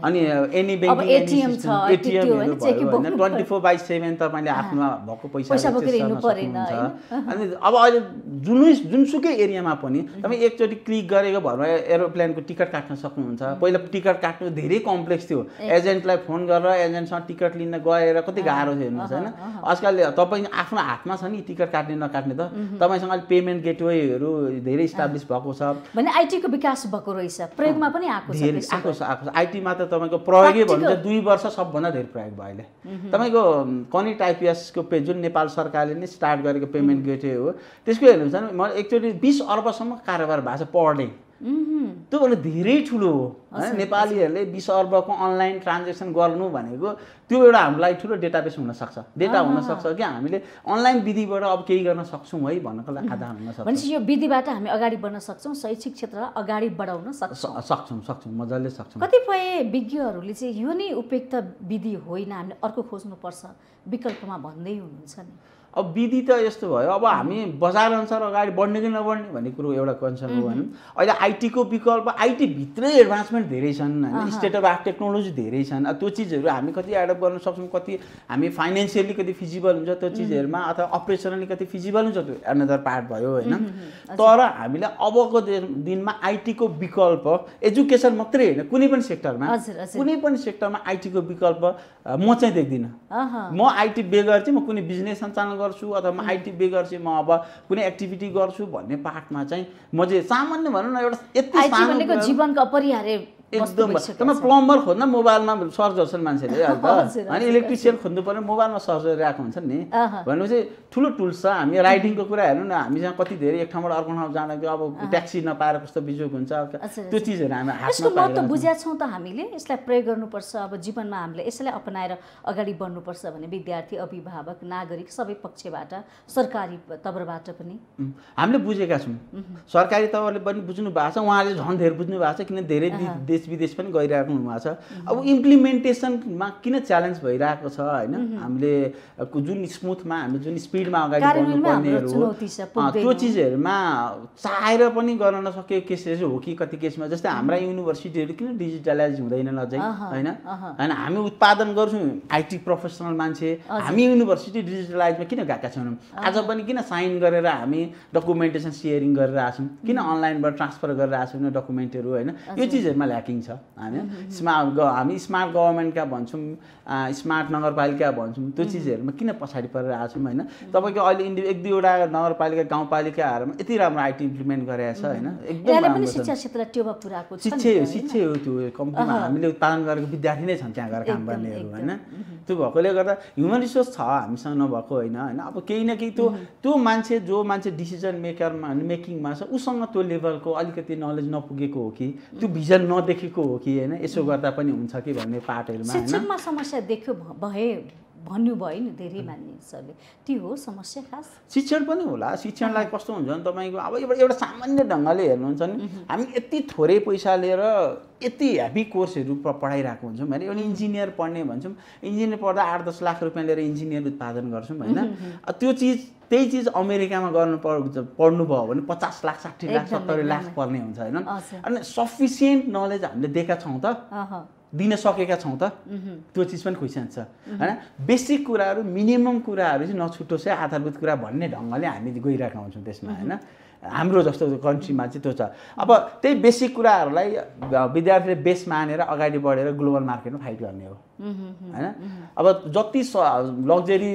अनि एनी ब्याङ्क छ ट्वेन्टी फोर बाई सेभेन तपाईँले हातमा भएको पैसा अनि अब अहिले जुनै जुनसुकै एरियामा पनि तपाईँ एकचोटि क्लिक गरेको भरमा एरोप्लेनको टिकट काट्न सक्नुहुन्छ पहिला टिकट काट्नु धेरै कम्प्लेक्स थियो एजेन्टलाई फोन गरेर एजेन्टसँग टिकट लिन गएर कति गाह्रो थियो हेर्नुहोस् होइन आजकल तपाईँ आफ्नो हातमा छ नि टिकट काट्ने नकाट्ने त तपाईँसँग अहिले पेमेन्ट गेटवेहरू धेरै इस्टाब्लिस भएको छ भने आइटीको विकास भएको रहेछ प्रयोगमा पनि आएको छ धेरै आएको छ आएको आइटीमा त तपाईँको प्रयोगै भन्नु दुई वर्ष सबभन्दा धेरै प्रयोग भयो अहिले तपाईँको कनेक्ट आइपिएसको पे जुन नेपाल सरकारले नै स्टार्ट गरेको पेमेन्ट गेटवे हो त्यसको हेर्नुहुन्छ भने म एकचोटि बिस अर्बसम्म कारोबार भएको छ पर त्यो त्योभन्दा धेरै ठुलो हो है नेपालीहरूले बिस अर्बको अनलाइन ट्रान्जेक्सन गर्नु भनेको त्यो एउटा हाम्रो लागि ठुलो डेटाबेस हुनसक्छ डेटा हुनसक्छ कि हामीले अनलाइन विधिबाट अब केही गर्न सक्छौँ है भन्नको लागि आधार हुनसक्छ भनेपछि यो विधिबाट हामी अगाडि बढ्न सक्छौँ शैक्षिक क्षेत्रलाई अगाडि बढाउन सक्छौँ सक्छौँ सक्छौँ मजाले सक्छौँ कतिपय विज्ञहरूले चाहिँ यो नै उपयुक्त विधि होइन हामीले अर्को खोज्नुपर्छ विकल्पमा भन्दै हुनुहुन्छ नि अब विधि त यस्तो भयो अब हामी बजार अनुसार अगाडि बढ्ने कि नबढ्ने भन्ने कुरो एउटा कन्सर्न हो भनौँ अहिले आइटीको विकल्प आइटीभित्रै एडभान्समेन्ट धेरै छन् होइन स्टेट अफ आर्ट टेक्नोलोजी धेरै छन् त्यो चिजहरू हामी कति एडप्ट गर्न सक्छौँ कति हामी फाइनेन्सियली कति फिजिबल हुन्छ त्यो चिजहरूमा अथवा अपरेसनली कति फिजिबल हुन्छ त्यो एनदर पार्ट भयो होइन तर हामीले अबको दिनमा आइटीको विकल्प एजुकेसन मात्रै होइन कुनै पनि सेक्टरमा कुनै पनि सेक्टरमा आइटीको विकल्प म चाहिँ देख्दिनँ म आइटी बेगर चाहिँ म कुनै बिजनेस सञ्चालन गर्छु अथवा म आइटिबी गर्छु म अब कुनै एक्टिभिटी गर्छु भन्ने पार्टमा चाहिँ म चाहिँ सामान्य भनौँ न एउटा यति जीवनको अपरिहार्य एकदम तपाईँ प्लम्बर खोज्न मोबाइलमा सर्च गर्छन् मान्छेले होइन इलेक्ट्रिसियन खोज्नु पऱ्यो मोबाइलमा सर्च राखेको हुन्छ नि भनेपछि ठुलो टुल्स छ हामी राइडिङको कुरा हेर्नु न हामीसँग कति धेरै एक ठाउँबाट अर्को ठाउँ जाँदा अब ट्याक्सी नपाएर कस्तो बिजोग हुन्छ त्यो चिजहरू हामी यसको बुझाएको छौँ त हामीले यसलाई प्रयोग गर्नुपर्छ अब जीवनमा हामीले यसलाई अपनाएर अगाडि बढ्नुपर्छ भने विद्यार्थी अभिभावक नागरिक सबै पक्षबाट सरकारी तबरबाट पनि हामीले बुझेका छौँ सरकारी तवरले पनि बुझ्नु भएको छ उहाँले झन् धेरै बुझ्नु भएको छ किन धेरै देश विदेश पनि गइराख्नु भएको छ अब इम्प्लिमेन्टेसनमा किन च्यालेन्ज भइरहेको छ होइन हामीले जुन स्मुथमा हामी जुन स्पिडमा अगाडि बढ्नुपर्नेहरू त्यो चिजहरूमा चाहेर पनि गर्न नसकेको केसेस हो कि कति केसमा जस्तै हाम्रा युनिभर्सिटीहरू किन डिजिटलाइज हुँदैनन् अझै होइन होइन हामी उत्पादन गर्छौँ आइटी प्रोफेसनल मान्छे हामी युनिभर्सिटी डिजिटलाइजमा किन गएका छैनौँ आज पनि किन साइन गरेर हामी डकुमेन्टेसन सेयरिङ गरेर आएको छौँ किन अनलाइनबाट ट्रान्सफर गरेर आएको छैनौँ डकुमेन्टहरू होइन यो चिजहरूमा ल्याएको ह्याकिङ छ होइन स्मार्ट ग हामी स्मार्ट गभर्मेन्टका भन्छौँ स्मार्ट नगरपालिका भन्छौँ त्यो चिजहरूमा किन पछाडि परेर आएको छौँ होइन तपाईँको अहिले इन्डि एक दुईवटा नगरपालिका गाउँपालिकाहरूमा यति राम्रो आइटी इम्प्लिमेन्ट गरेको छ होइन एकदम शिक्षा क्षेत्र पुऱ्याएको शिक्षा हो शिक्षै हो त्यो कम्पनीमा हामीले उत्पादन गरेको विद्यार्थी नै छन् त्यहाँ गएर काम गर्नेहरू होइन त्यो भएकोले गर्दा ह्युमन रिसोर्स छ हामीसँग नभएको होइन होइन अब केही न केही त्यो त्यो मान्छे जो मान्छे डिसिजन मेकरमा मेकिङमा छ उसँग त्यो लेभलको अलिकति नलेज नपुगेको हो कि त्यो भिजन नदेखेको देखेको हो कि होइन यसो गर्दा पनि हुन्छ कि भन्ने पार्टहरूमा समस्या देख्यो भए भन्नुभयो नि धेरै मानिसहरूले त्यो हो समस्या खास शिक्षण पनि होला शिक्षणलाई कस्तो हुन्छ भने तपाईँको अब एउटा एउटा सामान्य ढङ्गले हेर्नुहुन्छ नि हामी यति थोरै पैसा लिएर यति हेभी कोर्सहरू पढाइरहेको हुन्छौँ होइन एउटा इन्जिनियर पढ्ने भन्छौँ इन्जिनियर पढ्दा आठ दस लाख रुपियाँ लिएर इन्जिनियर उत्पादन गर्छौँ होइन त्यो चिज त्यही चिज अमेरिकामा गर्नु भयो भने पचास लाख साठी लाख सत्तरी लाख पर्ने हुन्छ होइन अनि सफिसियन्ट नलेज हामीले दिएका छौँ त दिन सकेका छौँ त त्यो चिज पनि खुसी हुन्छ होइन बेसिक कुराहरू मिनिमम कुराहरू चाहिँ नछुटोस् है आधारभूत कुरा भन्ने ढङ्गले हामी गइरहेका हुन्छौँ त्यसमा होइन हाम्रो जस्तो कन्ट्रीमा चाहिँ त्यो छ अब त्यही बेसिक कुराहरूलाई विद्यार्थीले बेस मानेर अगाडि बढेर ग्लोबल मार्केटमा फाइट गर्ने हो होइन अब जति स लग्जरी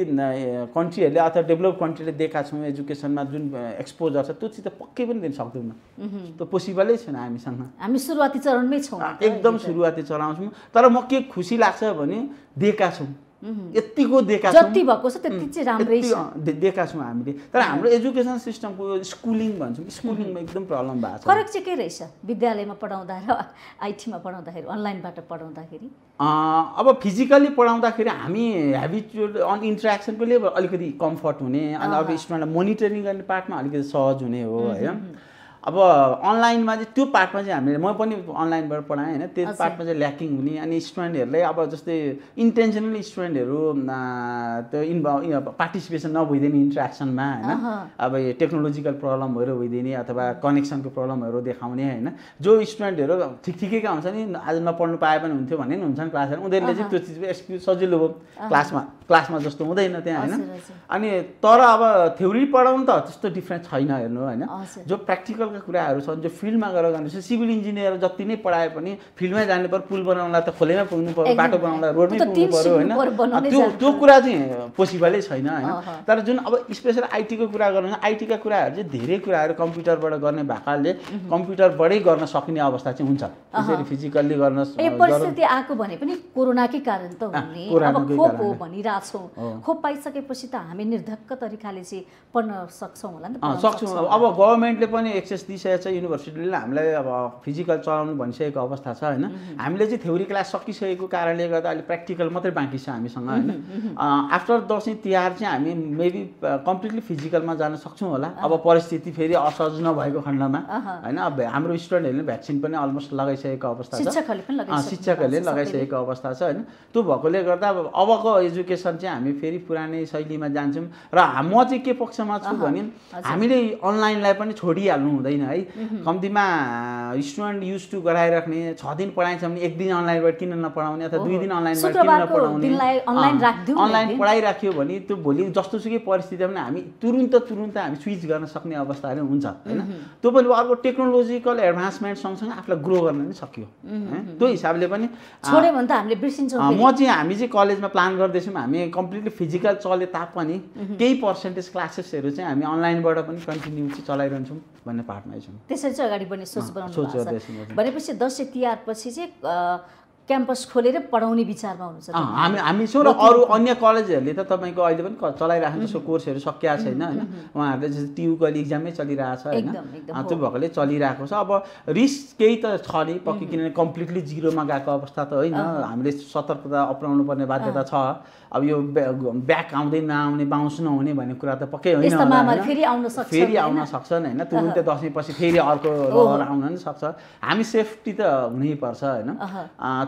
कन्ट्रीहरूले अथवा डेभलप कन्ट्रीले दिएका छौँ एजुकेसनमा जुन एक्सपोजर छ त्यो चाहिँ त पक्कै पनि दिन सक्दैनौँ त्यो पोसिबलै छैन हामीसँग हामी सुरुवाती चरणमै छौँ एकदम सुरुवाती चलाउँछौँ तर म के खुसी लाग्छ भने दिएका छौँ Mm-hmm. यत्तिको देखा जति भएको छ त्यति mm, चाहिँ राम्रै छ देखा छौँ हामीले तर mm-hmm. हाम्रो एजुकेसन सिस्टमको स्कुलिङ भन्छौँ स्कुलिङमा mm-hmm. एकदम प्रब्लम भएको छ फरक चाहिँ के रहेछ विद्यालयमा पढाउँदा र आइटीमा पढाउँदाखेरि अनलाइनबाट पढाउँदाखेरि अब फिजिकल्ली पढाउँदाखेरि हामी हेबिचुअल अन इन्ट्रेक्सनको लिएर अलिकति कम्फर्ट हुने अनि अब स्टुडेन्टलाई मोनिटरिङ गर्ने पार्टमा अलिकति सहज हुने हो होइन अब अनलाइनमा चाहिँ त्यो पार्टमा चाहिँ हामीले म पनि अनलाइनबाट पढाएँ होइन त्यो पार्टमा चाहिँ ल्याकिङ हुने अनि स्टुडेन्टहरूले अब जस्तै इन्टेन्सनली स्टुडेन्टहरू त्यो इन्भ पार्टिसिपेसन नभइदिने इन्ट्रेक्सनमा होइन अब यो टेक्नोलोजिकल प्रब्लमहरू भइदिने अथवा कनेक्सनको प्रब्लमहरू देखाउने होइन जो स्टुडेन्टहरू ठिक ठिकैका हुन्छ नि आज नपढ्नु पाए पनि हुन्थ्यो भन्ने नि हुन्छन् क्लासहरू उनीहरूले चाहिँ त्यो चिज एक्सक्युज सजिलो हो क्लासमा क्लासमा जस्तो हुँदैन त्यहाँ होइन अनि तर अब थ्योरी पढाउनु त त्यस्तो डिफ्रेन्स छैन हेर्नु होइन जो प्र्याक्टिकल प्रकारका कुराहरू छन् जो फिल्डमा गएर जाँदैछ सिभिल इन्जिनियर जति नै पढाए पनि फिल्डमै जानु पर्यो पुल बनाउनलाई त खोलेमा पुग्नु पर्यो बाटो बनाउनलाई रोडमै पुग्नु पर्यो होइन त्यो त्यो कुरा चाहिँ पोसिबलै छैन होइन तर जुन अब स्पेसल आइटीको कुरा गर्नु आइटीका कुराहरू चाहिँ धेरै कुराहरू कम्प्युटरबाट गर्ने भएकाले कम्प्युटरबाटै गर्न सकिने अवस्था चाहिँ हुन्छ त्यसरी फिजिकल्ली गर्न परिस्थिति आएको भने पनि कोरोनाकै कारण त हुने खोप पाइसकेपछि त हामी निर्धक्क तरिकाले चाहिँ पढ्न सक्छौँ होला नि सक्छौँ अब गभर्मेन्टले पनि एक्सेस एमबिसिएस दिइसकेको छ युनिभर्सिटीले हामीलाई अब फिजिकल चलाउनु भनिसकेको अवस्था छ होइन हामीले चाहिँ थ्योरी क्लास सकिसकेको कारणले गर्दा अहिले प्र्याक्टिकल मात्रै बाँकी छ हामीसँग होइन आफ्टर दसैँ तिहार चाहिँ हामी मेबी कम्प्लिटली फिजिकलमा जान सक्छौँ होला अब परिस्थिति फेरि असहज नभएको खण्डमा होइन अब हाम्रो स्टुडेन्टहरूले भ्याक्सिन पनि अलमोस्ट लगाइसकेको अवस्था छ शिक्षकहरूले लगाइसकेको अवस्था छ होइन त्यो भएकोले गर्दा अब अबको एजुकेसन चाहिँ हामी फेरि पुरानै शैलीमा जान्छौँ र म चाहिँ के पक्षमा छु भने हामीले अनलाइनलाई पनि छोडिहाल्नु हुँदैन छैन है कम्तीमा स्टुडेन्ट युज टु गराइराख्ने छ दिन पढाइन्छ भने एक दिन अनलाइनबाट किन नपढाउने अथवा दुई दिन अनलाइनबाट किन नपढाउने अनलाइन पढाइराख्यो भने त्यो भोलि जस्तोसुकै परिस्थितिमा पनि हामी तुरुन्त तुरुन्त हामी स्विच गर्न सक्ने अवस्थाहरू हुन्छ होइन त्यो पनि अर्को टेक्नोलोजिकल एडभान्समेन्ट सँगसँगै आफूलाई ग्रो गर्न पनि सक्यो त्यो हिसाबले पनि म चाहिँ हामी चाहिँ कलेजमा प्लान गर्दैछौँ हामी कम्प्लिटली फिजिकल चले तापनि केही पर्सेन्टेज क्लासेसहरू चाहिँ हामी अनलाइनबाट पनि कन्टिन्यू चाहिँ चलाइरहन्छौँ भन्ने पाठ त्यसरी अगाडि बढ्ने सोच बनाउनु भनेपछि दसैँ तिहार चाहिँ क्याम्पस खोलेर पढाउने विचारमा हुनुहुन्छ हामी हामी छौँ र अरू अन्य कलेजहरूले त तपाईँको अहिले पनि चलाइरहेको छ कोर्सहरू सकिएको छैन होइन उहाँहरूले जस्तो अहिले इक्जामै चलिरहेको छ होइन त्यो भएकोले चलिरहेको छ अब रिस्क केही त छ नि पक्कै किनभने कम्प्लिटली जिरोमा गएको अवस्था त होइन हामीले सतर्कता अप्नाउनु पर्ने बाध्यता छ अब यो ब्याक आउँदै नआउने बााउन्स नहुने भन्ने कुरा त पक्कै होइन फेरि आउन सक्छन् होइन तुरुन्तै दसैँ पछि फेरि अर्को रहर आउन पनि सक्छ हामी सेफ्टी त हुनैपर्छ होइन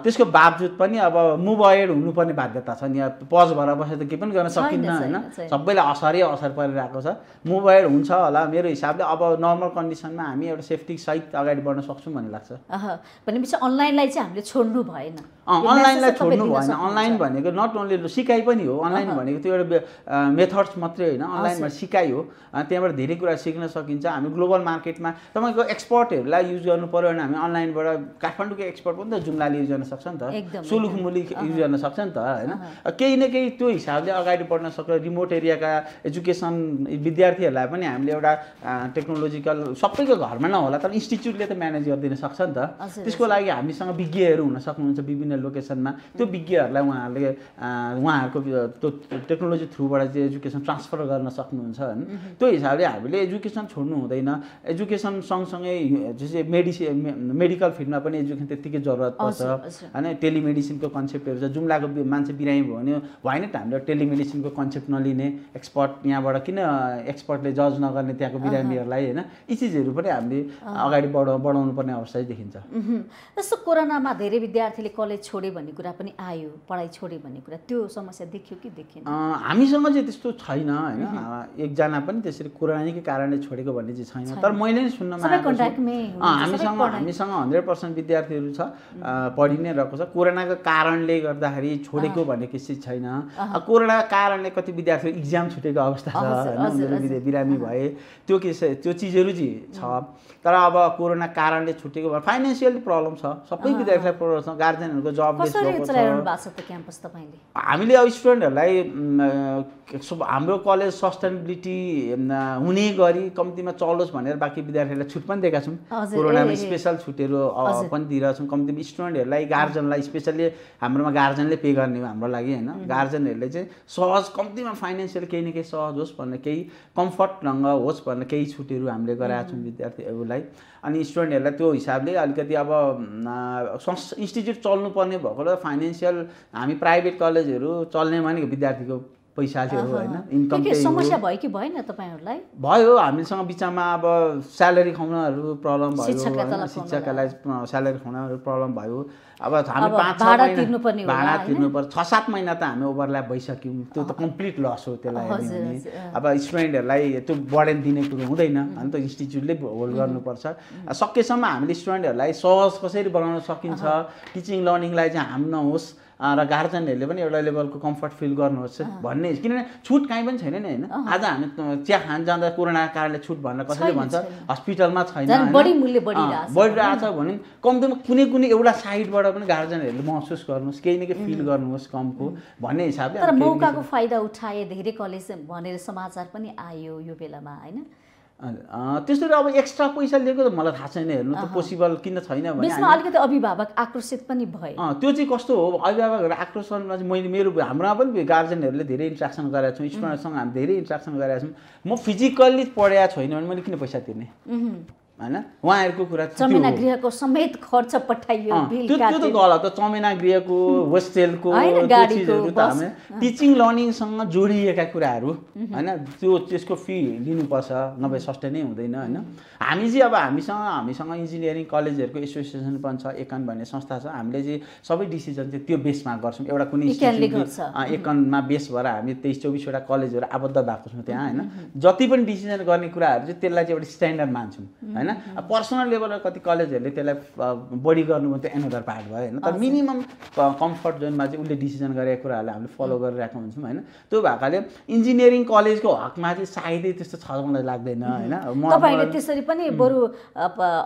त्यसको बावजुद पनि अब मुभ हुनुपर्ने बाध्यता छ नि पज भएर बसेर त केही पनि गर्न सकिन्न होइन सबैलाई असरै असर परिरहेको छ मुभ हुन्छ होला मेरो हिसाबले अब नर्मल कन्डिसनमा हामी एउटा सेफ्टी सहित अगाडि बढ्न सक्छौँ भन्ने लाग्छ भनेपछि अनलाइनलाई चाहिँ हामीले छोड्नु भएन अनलाइनलाई छोड्नु भएन अनलाइन भनेको नट ओन्ली सिकाइ सिकाइ पनि हो अनलाइन भनेको त्यो एउटा मेथड्स मात्रै होइन अनलाइनमा सिकाइ हो त्यहाँबाट धेरै कुरा सिक्न सकिन्छ हामी ग्लोबल मार्केटमा तपाईँको एक्सपर्टहरूलाई युज गर्नु पऱ्यो भने हामी अनलाइनबाट काठमाडौँको एक्सपर्ट पनि त जुम्लाले युज गर्न सक्छ नि त सोलुखुम्बुली युज गर्न सक्छ नि त होइन केही न केही त्यो हिसाबले अगाडि बढ्न सक्छ रिमोट एरियाका एजुकेसन विद्यार्थीहरूलाई पनि हामीले एउटा टेक्नोलोजिकल सबैको घरमा नहोला तर इन्स्टिच्युटले त म्यानेज गरिदिन सक्छ नि त त्यसको लागि हामीसँग विज्ञहरू हुन सक्नुहुन्छ विभिन्न लोकेसनमा त्यो विज्ञहरूलाई उहाँहरूले उहाँहरू उहाँहरूको त्यो टेक्नोलोजी थ्रुबाट चाहिँ एजुकेसन ट्रान्सफर गर्न सक्नुहुन्छ होइन त्यो हिसाबले हामीले एजुकेसन छोड्नु हुँदैन एजुकेसन सँगसँगै जस्तै मेडिसिन मेडिकल फिल्डमा पनि एजुकेसन त्यत्तिकै जरुरत पर्छ होइन टेलिमेडिसिनको कन्सेप्टहरू छ जुम्लाको मान्छे बिरामी भयो भने वाइ नट हामीले टेलिमेडिसिनको कन्सेप्ट नलिने एक्सपर्ट यहाँबाट किन एक्सपर्टले जज नगर्ने त्यहाँको बिरामीहरूलाई होइन यी चिजहरू पनि हामीले अगाडि बढाउ बढाउनु पर्ने अवस्था देखिन्छ जस्तो कोरोनामा धेरै विद्यार्थीले कलेज छोडे भन्ने कुरा पनि आयो पढाइ छोडे भन्ने कुरा त्यो समस्या समस्या देखियो कि देखेन हामीसँग चाहिँ त्यस्तो छैन होइन एकजना पनि त्यसरी कुरानीकै कारणले छोडेको भन्ने चाहिँ छैन तर मैले नै सुन्नमा हामीसँग हामीसँग हन्ड्रेड पर्सेन्ट विद्यार्थीहरू छ पढि नै रहेको छ कोरोनाको कारणले गर्दाखेरि छोडेको भन्ने केसी छैन कोरोनाको कारणले कति विद्यार्थीहरू इक्जाम छुटेको अवस्था छ होइन बिरामी भए त्यो केस त्यो चिजहरू चाहिँ छ तर अब कोरोना कारणले छुटेको भए फाइनेन्सियल प्रब्लम छ सबै विद्यार्थीलाई प्रब्लम छ गार्जेनहरूको जब हामीले अब स्टुडेन्टहरूलाई हाम्रो कलेज सस्टेनेबिलिटी हुने गरी कम्तीमा चलोस् भनेर बाँकी विद्यार्थीहरूलाई छुट पनि दिएका छौँ कोरोनामा स्पेसल छुटहरू पनि दिइरहेको छौँ कम्तीमा स्टुडेन्टहरूलाई गार्जनलाई स्पेसल्ली हाम्रोमा गार्जनले पे गर्ने हो हाम्रो लागि होइन गार्जनहरूले चाहिँ सहज कम्तीमा फाइनेन्सियल केही न केही सहज होस् भनेर केही कम्फर्ट ढङ्ग होस् भनेर केही छुटहरू हामीले गराएको छौँ विद्यार्थीहरूलाई अनि स्टुडेन्टहरूलाई त्यो हिसाबले अलिकति अब इन्स्टिच्युट चल्नुपर्ने भएकोले फाइनेन्सियल हामी प्राइभेट कलेजहरू चल्ने भने विद्यार्थीको पैसा थियो होइन इन्कम समस्या भयो कि भएन तपाईँहरूलाई भयो हामीसँग बिचमा अब स्यालेरी खुवाउनहरू प्रब्लम भयो शिक्षकहरूलाई स्यालेरी खुवाउनहरू प्रब्लम भयो अब हामी पाँच भाडा तिर्नुपर्ने भाडा छ सात महिना त हामी ओभरल्याप भइसक्यौँ त्यो त कम्प्लिट लस हो त्यसलाई अब स्टुडेन्टहरूलाई त्यो बढेन दिने कुरो हुँदैन त इन्स्टिच्युटले होल्ड गर्नुपर्छ सकेसम्म हामीले स्टुडेन्टहरूलाई सहज कसरी बनाउन सकिन्छ टिचिङ लर्निङलाई चाहिँ हाम नहोस् र गार्जेनहरूले पनि एउटा लेभलको कम्फर्ट फिल गर्नुहोस् भन्ने किनभने छुट काहीँ पनि छैन नि होइन आज हामी चिया खान जाँदा कोरोना कारणले छुट भनेर कसैले भन्छ हस्पिटलमा छैन छ भने कम्तीमा कुनै कुनै एउटा साइडबाट पनि गार्जेनहरूले महसुस गर्नुहोस् केही न केही फिल गर्नुहोस् कमको भन्ने हिसाबले मौकाको फाइदा उठाए धेरै कलेज भनेर समाचार पनि आयो यो बेलामा होइन त्यस्तो अब एक्स्ट्रा पैसा लिएको त मलाई थाहा छैन हेर्नु त पोसिबल किन छैन भने अलिकति अभिभावक आक्रोशित पनि भयो त्यो चाहिँ कस्तो हो अभिभावकहरू आक्रोशनमा चाहिँ मैले मेरो हाम्रोमा पनि गार्जेनहरूले धेरै इन्ट्राक्सन गरेका छौँ स्टुडेन्टसँग हामी धेरै इन्ट्राक्सन गरेका छौँ म फिजिकल्ली पढाएको छैन भने मैले किन पैसा तिर्ने होइन उहाँहरूको कुरा चमेना गृहको समेत खर्च पठाइयो त्यो त गलत चमेना गृहको होस्टेलको टिचिङ लर्निङसँग जोडिएका कुराहरू होइन त्यो त्यसको फी लिनुपर्छ नभए सस्टेन नै हुँदैन होइन हामी चाहिँ अब हामीसँग हामीसँग इन्जिनियरिङ कलेजहरूको एसोसिएसन पनि छ एकन भन्ने संस्था छ हामीले चाहिँ सबै डिसिजन चाहिँ त्यो बेसमा गर्छौँ एउटा कुनै एकनमा बेस भएर हामी तेइस चौबिसवटा कलेजहरू आबद्ध भएको छौँ त्यहाँ होइन जति पनि डिसिजन गर्ने कुराहरू चाहिँ त्यसलाई चाहिँ एउटा स्ट्यान्डर्ड मान्छौँ होइन होइन पर्सनल लेभलमा कति कलेजहरूले त्यसलाई बढी गर्नुभयो त्यो एनदर पार्ट भयो होइन तर मिनिमम कम्फर्ट जोनमा चाहिँ उसले डिसिजन गरेको कुराहरूलाई हामीले फलो गरिरहेको हुन्छौँ होइन त्यो भएकोले इन्जिनियरिङ कलेजको हकमा चाहिँ सायदै त्यस्तो छ मलाई लाग्दैन होइन तपाईँले त्यसरी पनि बरु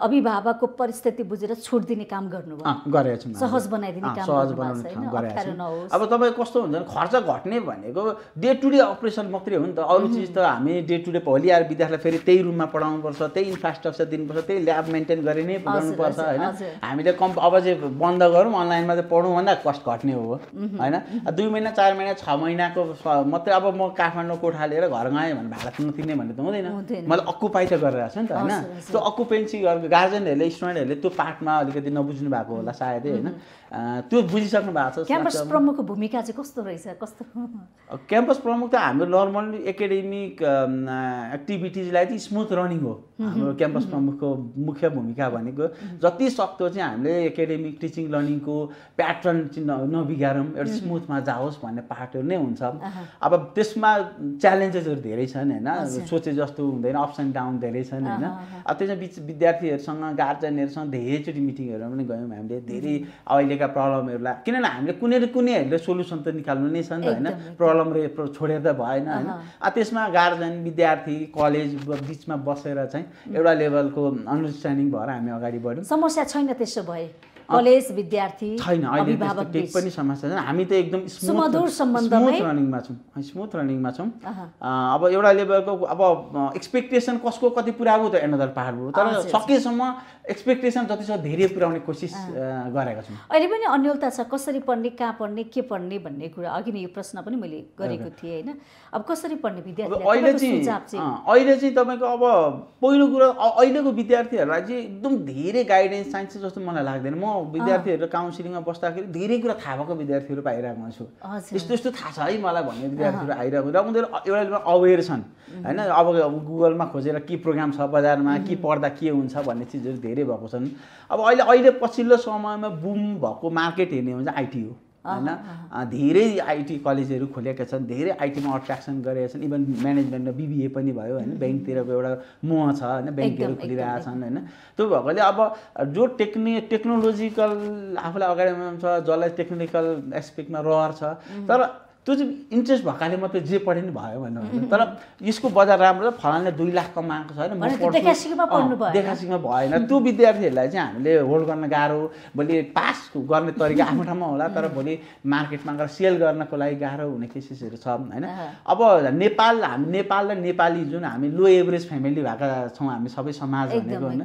अभिभावकको परिस्थिति बुझेर छुट दिने काम गर्नु गरेको छु सहज बनाइदिने सहज बनाउने गरेको छु अब तपाईँ कस्तो हुन्छ खर्च घट्ने भनेको डे टु डे अपरेसन मात्रै हो नि त अरू चिज त हामी डे टु डे भोलि आएर विद्यार्थीलाई फेरि त्यही रुममा पढाउनुपर्छ त्यही इन्फ्रास्ट्रक्चर दिनुपर्छ त्यही ल्याब मेन्टेन गरि नै गर्नुपर्छ होइन हामीले कम्प अब चाहिँ बन्द गरौँ अनलाइनमा चाहिँ पढौँ भन्दा कस्ट घट्ने हो होइन दुई महिना चार महिना छ महिनाको मात्रै अब म काठमाडौँ कोठा लिएर घर गएँ भने भाडा तिर्नु तिर्ने भन्ने त हुँदैन मैले अकुपाई त गरेर छु नि त होइन त्यो अकुपेन्सी गार्जेनहरूले स्टुडेन्टहरूले त्यो पार्टमा अलिकति नबुझ्नु भएको होला सायदै होइन त्यो बुझिसक्नु भएको छ क्याम्पस प्रमुखको भूमिका चाहिँ कस्तो रहेछ कस्तो क्याम्पस प्रमुख त हाम्रो नर्मल्ली एकाडेमिक एक्टिभिटिजलाई चाहिँ स्मुथ रनिङ हो हाम्रो क्याम्पस प्रमुखको मुख्य भूमिका भनेको जति सक्दो चाहिँ हामीले एकाडेमिक टिचिङ लर्निङको प्याटर्न चाहिँ नबिगारौँ एउटा स्मुथमा जाओस् भन्ने पाटो नै हुन्छ अब त्यसमा च्यालेन्जेसहरू धेरै छन् होइन सोचे जस्तो हुँदैन अप्स एन्ड डाउन धेरै छन् होइन अब त्यसमा विद्यार्थीहरूसँग गार्जेनहरूसँग धेरैचोटि मिटिङहरूमा पनि गयौँ हामीले धेरै अहिले आएका प्रब्लमहरूलाई किनभने हामीले कुनै र कुनैहरूले सोल्युसन त निकाल्नु नै छ नि त होइन प्रब्लम र छोडेर त भएन होइन त्यसमा गार्जेन विद्यार्थी कलेज बिचमा बसेर चाहिँ एउटा लेभलको अन्डरस्ट्यान्डिङ भएर हामी अगाडि बढ्यौँ समस्या छैन त्यसो भए कलेज विद्यार्थी छैन अहिले केही पनि समस्या छैन हामी त एकदम स्मुथ रनिङमा छौँ स्मुथ रनिङमा छौँ अब एउटा लेभलको अब एक्सपेक्टेसन कसको कति पुऱ्याएको त एनदर पाहाडबाट तर सकेसम्म एक्सपेक्टेसन जति छ धेरै पुऱ्याउने कोसिस गरेका छौँ अहिले पनि अन्यलता छ कसरी पढ्ने कहाँ पढ्ने के पढ्ने भन्ने कुरा अघि नै यो प्रश्न पनि मैले गरेको थिएँ होइन अब कसरी पढ्ने विद्यार्थी अहिले चाहिँ अहिले चाहिँ तपाईँको अब पहिलो कुरा अहिलेको विद्यार्थीहरूलाई चाहिँ एकदम धेरै गाइडेन्स चाहिन्छ जस्तो मलाई लाग्दैन म विद्यार्थीहरू काउन्सिलिङमा बस्दाखेरि धेरै कुरा थाहा भएको विद्यार्थीहरू पाइरहेको छु यस्तो यस्तो थाहा छ है मलाई भन्ने विद्यार्थीहरू आइरहेको र उनीहरू एउटा लेभलमा अवेर छन् होइन अब गुगलमा खोजेर के प्रोग्राम छ बजारमा के पढ्दा के हुन्छ भन्ने चिजहरू धेरै भएको छन् अब अहिले अहिले पछिल्लो समयमा बुम भएको मार्केट हेर्ने हो भने चाहिँ आइटी हो होइन धेरै आइटी कलेजहरू खोलेका छन् धेरै आइटीमा अट्र्याक्सन गरेका छन् इभन म्यानेजमेन्टमा बिबिए पनि भयो होइन ब्याङ्कतिरको एउटा मोह छ होइन ब्याङ्कहरू खोलिरहेका छन् होइन त्यो भएकोले अब जो टेक्नि टेक्नोलोजिकल आफूलाई अगाडि छ जसलाई टेक्निकल एस्पेक्टमा रहर छ तर त्यो चाहिँ इन्ट्रेस्ट भएकाले मात्रै जे पढे नि भयो भनेर तर यसको बजार राम्रो छ फलाले दुई लाख कमाएको छ होइन देखासिङमा भएन त्यो विद्यार्थीहरूलाई चाहिँ हामीले होल्ड गर्न गाह्रो भोलि पास गर्ने तरिका आफ्नो ठाउँमा होला तर भोलि मार्केटमा गएर सेल गर्नको लागि गाह्रो हुने केसेसहरू छ होइन अब नेपाल हामी नेपाल र नेपाली जुन हामी लो एभरेज फ्यामिली भएका छौँ हामी सबै समाज भनेको होइन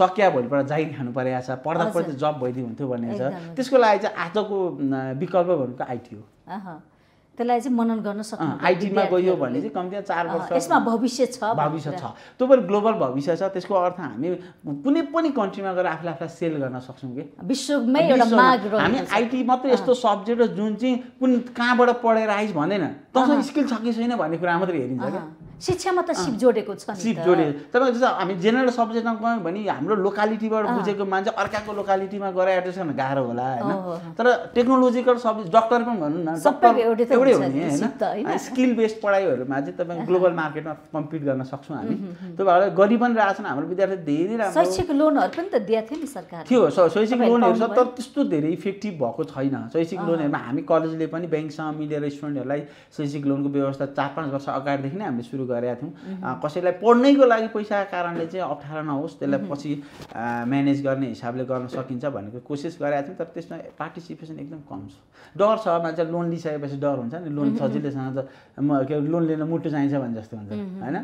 सकिया भोलिपल्ट जाइ खानु परेको छ पढ्दा पढ्दै जब भइदिनु हुन्थ्यो भनेको छ त्यसको लागि चाहिँ आजको विकल्प भनेको आइटी हो त्यसलाई चाहिँ मनन गर्न सक्छ आइटीमा गयो भने चाहिँ कम्ती चार वर्ष यसमा भविष्य छ भविष्य छ पनि ग्लोबल भविष्य छ त्यसको अर्थ हामी कुनै पनि कन्ट्रीमा गएर आफूले आफूलाई सेल गर्न सक्छौँ कि विश्वमै एउटा माग हामी आइटी मात्रै यस्तो सब्जेक्ट हो जुन चाहिँ कुन कहाँबाट पढेर आइस भन्दैन तसँग स्किल छ कि छैन भन्ने कुरा मात्रै हेरिन्छ क्या शिक्षामा त सिप जोडेको छ सिप जोडेको तपाईँको जस्तो हामी जेनरल सब्जेक्टमा गयौँ भने हाम्रो लोकालिटीबाट बुझेको मान्छे अर्काको लोकालिटीमा गएर एड्रेस गर्न गाह्रो होला होइन तर टेक्नोलोजिकल सब्जेक्ट डक्टर पनि भनौँ न डक्टर एउटै नि होइन स्किल बेस्ड पढाइहरूमा चाहिँ तपाईँ ग्लोबल मार्केटमा कम्पिट गर्न सक्छौँ हामी त्यो भएर गरी पनि रहेछन् हाम्रो विद्यार्थी धेरै राम्रो शैक्षिक लोनहरू पनि त दिएको थियो नि सरकार थियो शैक्षिक लोनहरू छ तर त्यस्तो धेरै इफेक्टिभ भएको छैन शैक्षिक लोनहरूमा हामी कलेजले पनि ब्याङ्कसँग मिलेर स्टुडेन्टहरूलाई शैक्षिक लोनको व्यवस्था चार पाँच वर्ष अगाडिदेखि नै हामीले सुरु गरेका थियौँ कसैलाई पढ्नैको लागि पैसाको कारणले चाहिँ अप्ठ्यारो नहोस् त्यसलाई पछि म्यानेज गर्ने हिसाबले गर्न सकिन्छ भनेको कोसिस गरेका थियौँ तर त्यसमा पार्टिसिपेसन एकदम कम छ डर छ मान्छे लोन लिइसकेपछि डर हुन्छ नि लोन सजिलैसँग म के लोन लिन मुटु चाहिन्छ भने जस्तो हुन्छ होइन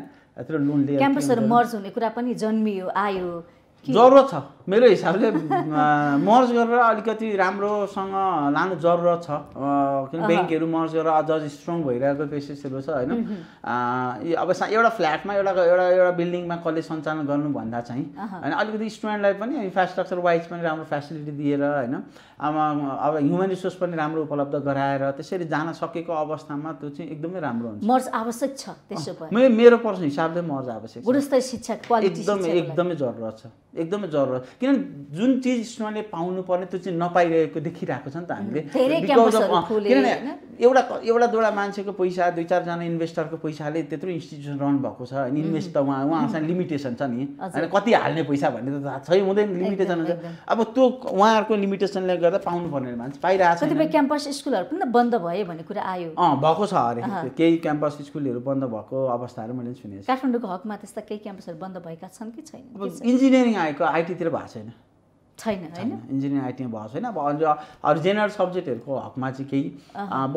त्यो लोन लिएर क्याम्पसहरू मर्ज हुने कुरा पनि जन्मियो आयो जरुरत छ मेरो हिसाबले मर्ज गरेर अलिकति राम्रोसँग लानु जरुरत छ किन ब्याङ्कहरू मर्ज गरेर अझ अझ स्ट्रङ भइरहेको बेसिसहरू छ होइन अब एउटा फ्ल्याटमा एउटा एउटा एउटा बिल्डिङमा कलेज सञ्चालन गर्नुभन्दा चाहिँ होइन अलिकति स्टुडेन्टलाई पनि इन्फ्रास्ट्रक्चर वाइज पनि राम्रो फेसिलिटी दिएर होइन अब अब ह्युमन रिसोर्स पनि राम्रो उपलब्ध गराएर त्यसरी जान सकेको अवस्थामा त्यो चाहिँ एकदमै राम्रो हुन्छ मर्ज आवश्यक छ त्यसो मेरो पर्सनल हिसाबले मर्ज आवश्यक गुणस्तर शिक्षा एकदमै एकदमै जरुरत छ एकदमै जरुरत किनभने जुन चिज स्टुडेन्टले पाउनुपर्ने त्यो चिज नपाइरहेको देखिरहेको छ नि त हामीले किनभने एउटा एउटा दुवटा मान्छेको पैसा दुई चारजना इन्भेस्टरको पैसाले त्यत्रो इन्स्टिट्युसन रहनु भएको छ अनि इन्भेस्ट त उहाँ उहाँसँग लिमिटेसन छ नि होइन कति हाल्ने पैसा भन्ने त थाहा छै हुँदैन लिमिटेसन हुन्छ अब त्यो उहाँहरूको लिमिटेसनले गर्दा पाउनुपर्ने मान्छे पाइरहेको छ क्याम्पस स्कुलहरू पनि बन्द भयो भन्ने कुरा आयो अँ भएको छ अरे केही क्याम्पस स्कुलहरू बन्द भएको अवस्थाहरू मैले सुनेको छु काठमाडौँको हकमा त्यस्ता केही क्याम्पसहरू बन्द भएका छन् कि छैन इन्जिनियरिङ इन्जिनियरिङ आएको आइटीतिर भएको छैन छैन होइन इन्जिनियरिङ आइटीमा भएको छैन अब अझ अरू जेनरल सब्जेक्टहरूको हकमा चाहिँ केही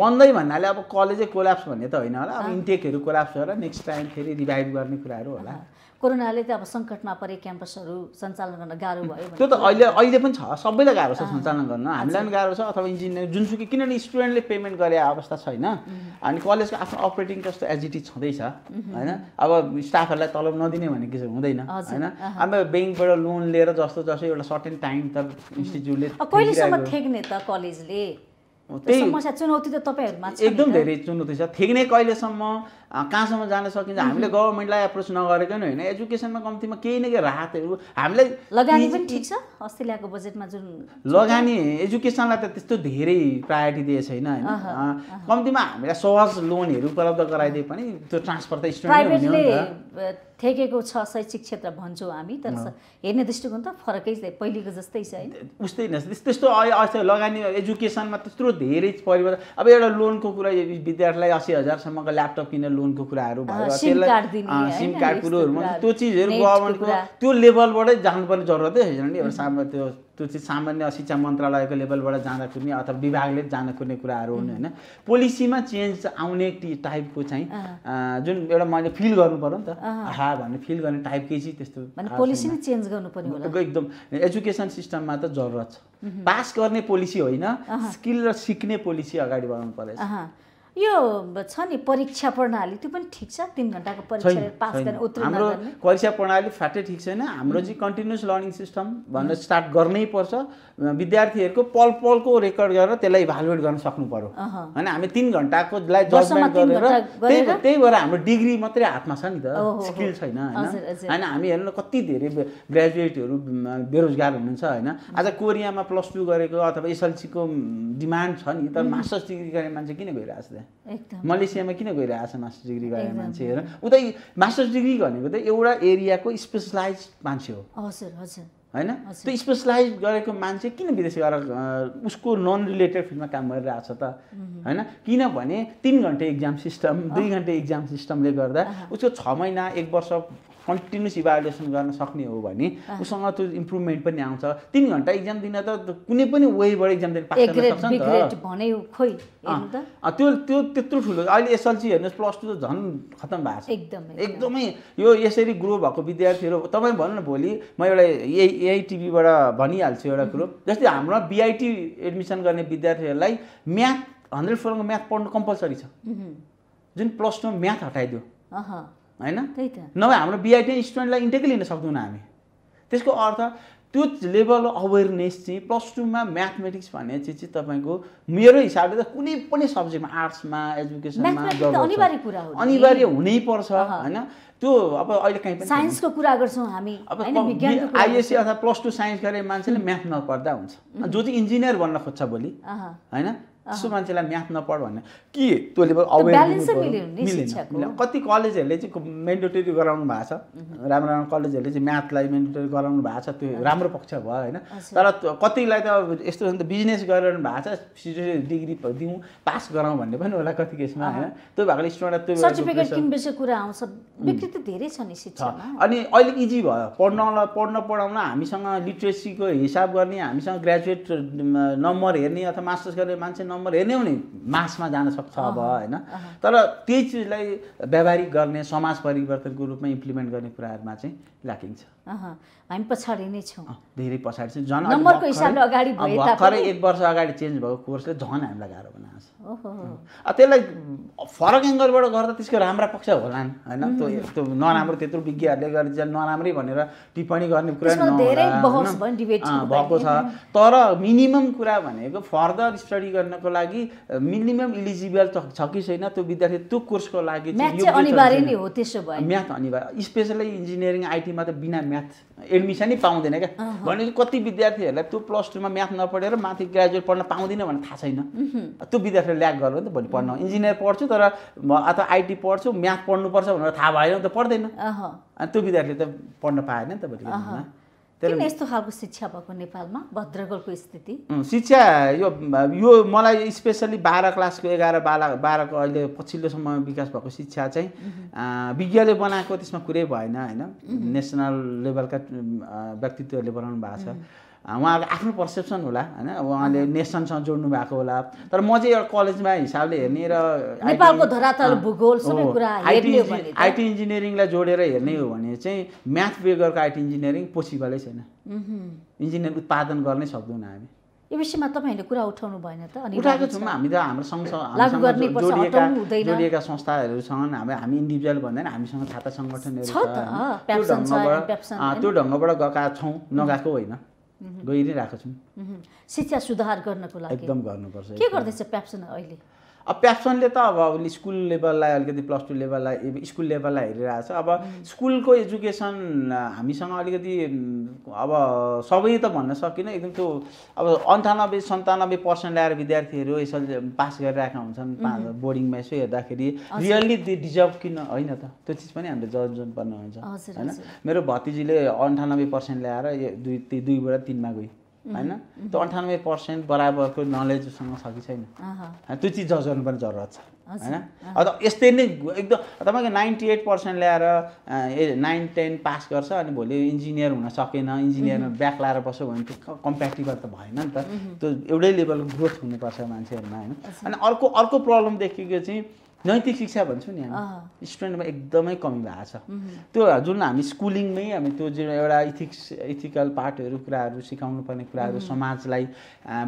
बन्दै भन्नाले अब कलेजै कोल्याप्स भन्ने त होइन होला अब इन्टेकहरू कोल्याप्स भएर नेक्स्ट टाइम फेरि रिभाइभ गर्ने कुराहरू होला कोरोनाले त अब सङ्कटमा परे क्याम्पसहरू सञ्चालन गर्न गाह्रो भयो त्यो त अहिले अहिले पनि छ सबैलाई गाह्रो छ सञ्चालन गर्न हामीलाई पनि गाह्रो छ अथवा इन्जिनियर जुनसुकै किनभने स्टुडेन्टले पेमेन्ट गरे अवस्था छैन अनि कलेजको आफ्नो अपरेटिङ कस्तो एजिटी छँदैछ होइन अब स्टाफहरूलाई तलब नदिने के चाहिँ हुँदैन होइन अब ब्याङ्कबाट लोन लिएर जस्तो जस्तो एउटा सर्टेन टाइम त इन्स्टिच्युटले कहिलेसम्म ठेक्ने त कलेजले त्यही समस्या चुनौती त तपाईँहरूमा एकदम धेरै चुनौती छ ठेक्ने कहिलेसम्म कहाँसम्म जान सकिन्छ हामीले गभर्मेन्टलाई एप्रोच नगरेको नै होइन एजुकेसनमा कम्तीमा केही न केही राहतहरू हामीलाई लगानी पनि ठिक छ अस्ति बजेटमा जुन लगानी एजुकेसनलाई त त्यस्तो धेरै प्रायोरिटी दिएको छैन होइन कम्तीमा हामीलाई सहज लोनहरू उपलब्ध गराइदिए पनि त्यो ट्रान्सफर त स्टुडेन्ट ठेकेको छ शैक्षिक क्षेत्र भन्छौँ हामी तर हेर्ने दृष्टिकोण त फरकै पहिलेको जस्तै छ होइन उस्तै नै त्यस्तो अस्ति लगानी लगानी एजुकेसनमा त्यत्रो धेरै परिवर्तन अब एउटा लोनको कुरा विद्यार्थीलाई असी हजारसम्मको ल्यापटप किनेर लोनको कुराहरू भयो त्यसलाई सिम कार्ड कुरोहरूमा त्यो चिजहरू गभर्मेन्टको त्यो लेभलबाटै जानुपर्ने जरुरतै छैन नि एउटा सामा त्यो त्यो चाहिँ सामान्य शिक्षा मन्त्रालयको लेभलबाट जाँदा कुर्ने अथवा विभागले जान कुर्ने कुराहरू हुने होइन पोलिसीमा चेन्ज आउने टी टाइपको चाहिँ जुन एउटा मैले फिल गर्नु पऱ्यो नि त आहा भन्ने फिल गर्ने टाइपकै चाहिँ त्यस्तो पोलिसी नै चेन्ज गर्नु पर्यो एकदम एजुकेसन सिस्टममा त जरुरत छ पास गर्ने पोलिसी होइन स्किल र सिक्ने पोलिसी अगाडि बढाउनु पर्दैछ यो छ नि परीक्षा प्रणाली त्यो पनि ठिक छ तिन घन्टाको परीक्षा पास गर्ने हाम्रो परीक्षा प्रणाली फ्याटै ठिक छैन हाम्रो चाहिँ कन्टिन्युस लर्निङ सिस्टम भनेर स्टार्ट गर्नै पर्छ विद्यार्थीहरूको पल पलको रेकर्ड गरेर त्यसलाई इभालुएट गर्न सक्नु पऱ्यो होइन हामी तिन घन्टाकोलाई जजमेन्ट गरेर त्यही त्यही भएर हाम्रो डिग्री मात्रै हातमा छ नि त स्किल छैन होइन होइन हामी हेर्नु कति धेरै ग्रेजुएटहरू बेरोजगार हुनुहुन्छ होइन आज कोरियामा प्लस टू गरेको अथवा एसएलसीको डिमान्ड छ नि तर मास्टर्स डिग्री गर्ने मान्छे किन गइरहेको छ त्यहाँ मलेसियामा किन गइरहेको छ मास्टर्स डिग्री गर्ने मान्छे हेर उतै मास्टर्स डिग्री भनेको त एउटा एरियाको स्पेसलाइज मान्छे हो हजुर हजुर होइन त्यो स्पेसलाइज गरेको मान्छे किन विदेश गएर उसको नन रिलेटेड फिल्डमा काम गरिरहेको छ त होइन किनभने तिन घन्टे इक्जाम सिस्टम दुई घन्टे इक्जाम सिस्टमले गर्दा उसको छ महिना एक वर्ष कन्टिन्युस इभालुएसन गर्न सक्ने हो भने उसँग त्यो इम्प्रुभमेन्ट पनि आउँछ तिन घन्टा इक्जाम दिन त कुनै पनि वेबाट इक्जाम दिन पास गर्न त्यो त्यो त्यत्रो ठुलो अहिले एसएलसी हेर्नुहोस् प्लस टू त झन् खतम भएको छ एकदमै एकदमै यो यसरी ग्रो भएको विद्यार्थीहरू तपाईँ भन्नु न भोलि म एउटा यही एआइटिभीबाट भनिहाल्छु एउटा कुरो जस्तै हाम्रो बिआइटी एडमिसन गर्ने विद्यार्थीहरूलाई म्याथ हन्ड्रेड फोरको म्याथ पढ्नु कम्पलसरी छ जुन प्लस टूमा म्याथ हटाइदियो होइन नभए हाम्रो बिआइटी स्टुडेन्टलाई इन्टेकै लिन सक्दैनौँ हामी त्यसको अर्थ त्यो लेभल अवेरनेस चाहिँ प्लस टूमा म्याथमेटिक्स भन्ने चिज चाहिँ तपाईँको मेरो हिसाबले त कुनै पनि सब्जेक्टमा आर्ट्समा एजुकेसनमा अनिवार्य हुनै पर्छ होइन त्यो अब अहिले काहीँ साइन्सको कुरा गर्छौँ हामी अब आइएससी अथवा प्लस टू साइन्स गरे मान्छेले म्याथ नपर्दा हुन्छ जो चाहिँ इन्जिनियर बन्न खोज्छ भोलि होइन त्यस्तो मान्छेलाई म्याथ नपढ भन्ने के तैँले मिलेन कति कलेजहरूले चाहिँ मेन्डेटरी गराउनु भएको छ राम्रो राम्रो कलेजहरूले चाहिँ म्याथलाई मेन्डेटरी गराउनु भएको छ त्यो राम्रो पक्ष भयो होइन तर कतिलाई त अब यस्तो छ त बिजनेस गरिरहनु भएको छ सिटिजन डिग्री दिउँ पास गराउँ भन्ने पनि होला कति केसमा होइन त्यो भएकोले स्टुडेन्ट कुरा आउँछ धेरै छ नि शिक्षामा अनि अहिले इजी भयो पढ्न पढ्न पढाउन हामीसँग लिट्रेसीको हिसाब गर्ने हामीसँग ग्रेजुएट नम्बर हेर्ने अथवा मास्टर्स गर्ने मान्छे नम्बर हेर्ने हो नि मासमा जान सक्छ अब होइन तर त्यही चिजलाई व्यावहारिक गर्ने समाज परिवर्तनको रूपमा इम्प्लिमेन्ट गर्ने कुराहरूमा चाहिँ ल्याकिङ छ हामी पछाडि नै छौँ धेरै पछाडि झन् नम्बरको हिसाबले अगाडि भर्खरै एक वर्ष अगाडि चेन्ज भएको कोर्सले झन् हामीलाई गाह्रो बनाएको छ त्यसलाई फरक एङ्गलबाट गर्दा त्यसको राम्रा पक्ष होला नि होइन त्यो त्यो नराम्रो त्यत्रो विज्ञहरूले गर्दा नराम्रै भनेर टिप्पणी गर्ने कुरा भएको छ तर मिनिमम कुरा भनेको फर्दर स्टडी गर्नको लागि मिनिमम इलिजिबल छ कि छैन त्यो विद्यार्थी त्यो कोर्सको लागि म्याथ अनिवार्य स्पेसली इन्जिनियरिङ आइटीमा त बिना म्याथ एडमिसनै पाउँदैन क्या भनेपछि कति विद्यार्थीहरूलाई त्यो प्लस टूमा म्याथ नपढेर माथि ग्रेजुएट पढ्न पाउँदिनँ भने थाहा छैन त्यो विद्यार्थीले ल्याक गरेर त भोलि पढ्न इन्जिनियर पढ्छु तर अथवा आइटी पढ्छु म्याथ पढ्नुपर्छ भनेर थाहा भएन त पढ्दैन अनि त्यो विद्यार्थीले त पढ्न पाएन नि त भोलि किन यस्तो खालको शिक्षा भएको नेपालमा भद्रगोलको स्थिति शिक्षा यो यो मलाई स्पेसली बाह्र क्लासको एघार बाह्र बाह्रको अहिले पछिल्लो समय विकास भएको शिक्षा चाहिँ विज्ञले बनाएको त्यसमा कुरै भएन होइन नेसनल लेभलका व्यक्तित्वहरूले बनाउनु भएको छ उहाँहरूको आफ्नो पर्सेप्सन होला होइन उहाँले नेसनसँग जोड्नु भएको होला तर म चाहिँ एउटा कलेजमा हिसाबले हेर्ने र नेपालको धरातल भूगोल आइटी इन्जिनियरिङलाई जोडेर हेर्ने हो भने चाहिँ म्याथ बेगरको आइटी इन्जिनियरिङ पोसिबलै छैन इन्जिनियर उत्पादन गर्नै सक्दैनौँ हामी यो विषयमा तपाईँहरूले कुरा उठाउनु भएन त अनि उठाएको छौँ हामी त हाम्रो जोडिएका संस्थाहरू छन् हाम्रो हामी इन्डिभिजुअल भन्दैन हामीसँग छाता सङ्गठनहरू छ त्यो ढङ्गबाट गएका छौँ नगएको होइन गइरहेको छौँ शिक्षा सुधार गर्नको लागि एकदम गर्नुपर्छ के गर्दैछ प्याप्सन अहिले अब प्यासनले त अब उसले स्कुल लेभललाई अलिकति प्लस टू लेभललाई स्कुल लेभललाई हेरिरहेको छ अब स्कुलको एजुकेसन हामीसँग अलिकति अब सबै त भन्न सकिनँ एकदम त्यो अब अन्ठानब्बे सन्तानब्बे पर्सेन्ट ल्याएर विद्यार्थीहरू यसरी पास गरिरहेका हुन्छन् बोर्डिङमा यसो हेर्दाखेरि रियल्ली दि डिजर्भ किन होइन त त्यो चिज पनि हामीले जज गर्नुपर्ने हुन्छ होइन मेरो भतिजीले अन्ठानब्बे पर्सेन्ट ल्याएर दुई दुईबाट तिनमा गई होइन त्यो अन्ठानब्बे पर्सेन्ट बराबरको नलेजसँग उसँग छ कि छैन त्यो चिज जज पनि जरुरत छ होइन अन्त यस्तै नै एकदम तपाईँको नाइन्टी एट पर्सेन्ट ल्याएर ए नाइन टेन पास गर्छ अनि भोलि इन्जिनियर हुन सकेन इन्जिनियरमा ब्याक लाएर बस्यो भने त्यो कम्प्याक्टिभल त भएन नि त त्यो एउटै लेभलको ग्रोथ हुनुपर्छ मान्छेहरूमा होइन अनि अर्को अर्को प्रब्लम देखेको चाहिँ नैतिक शिक्षा भन्छौँ नि हामी स्टुडेन्टमा एकदमै कमी भएको छ त्यो जुन हामी स्कुलिङमै हामी त्यो जुन एउटा इथिक्स इथिकल पार्टहरू कुराहरू सिकाउनु पर्ने कुराहरू समाजलाई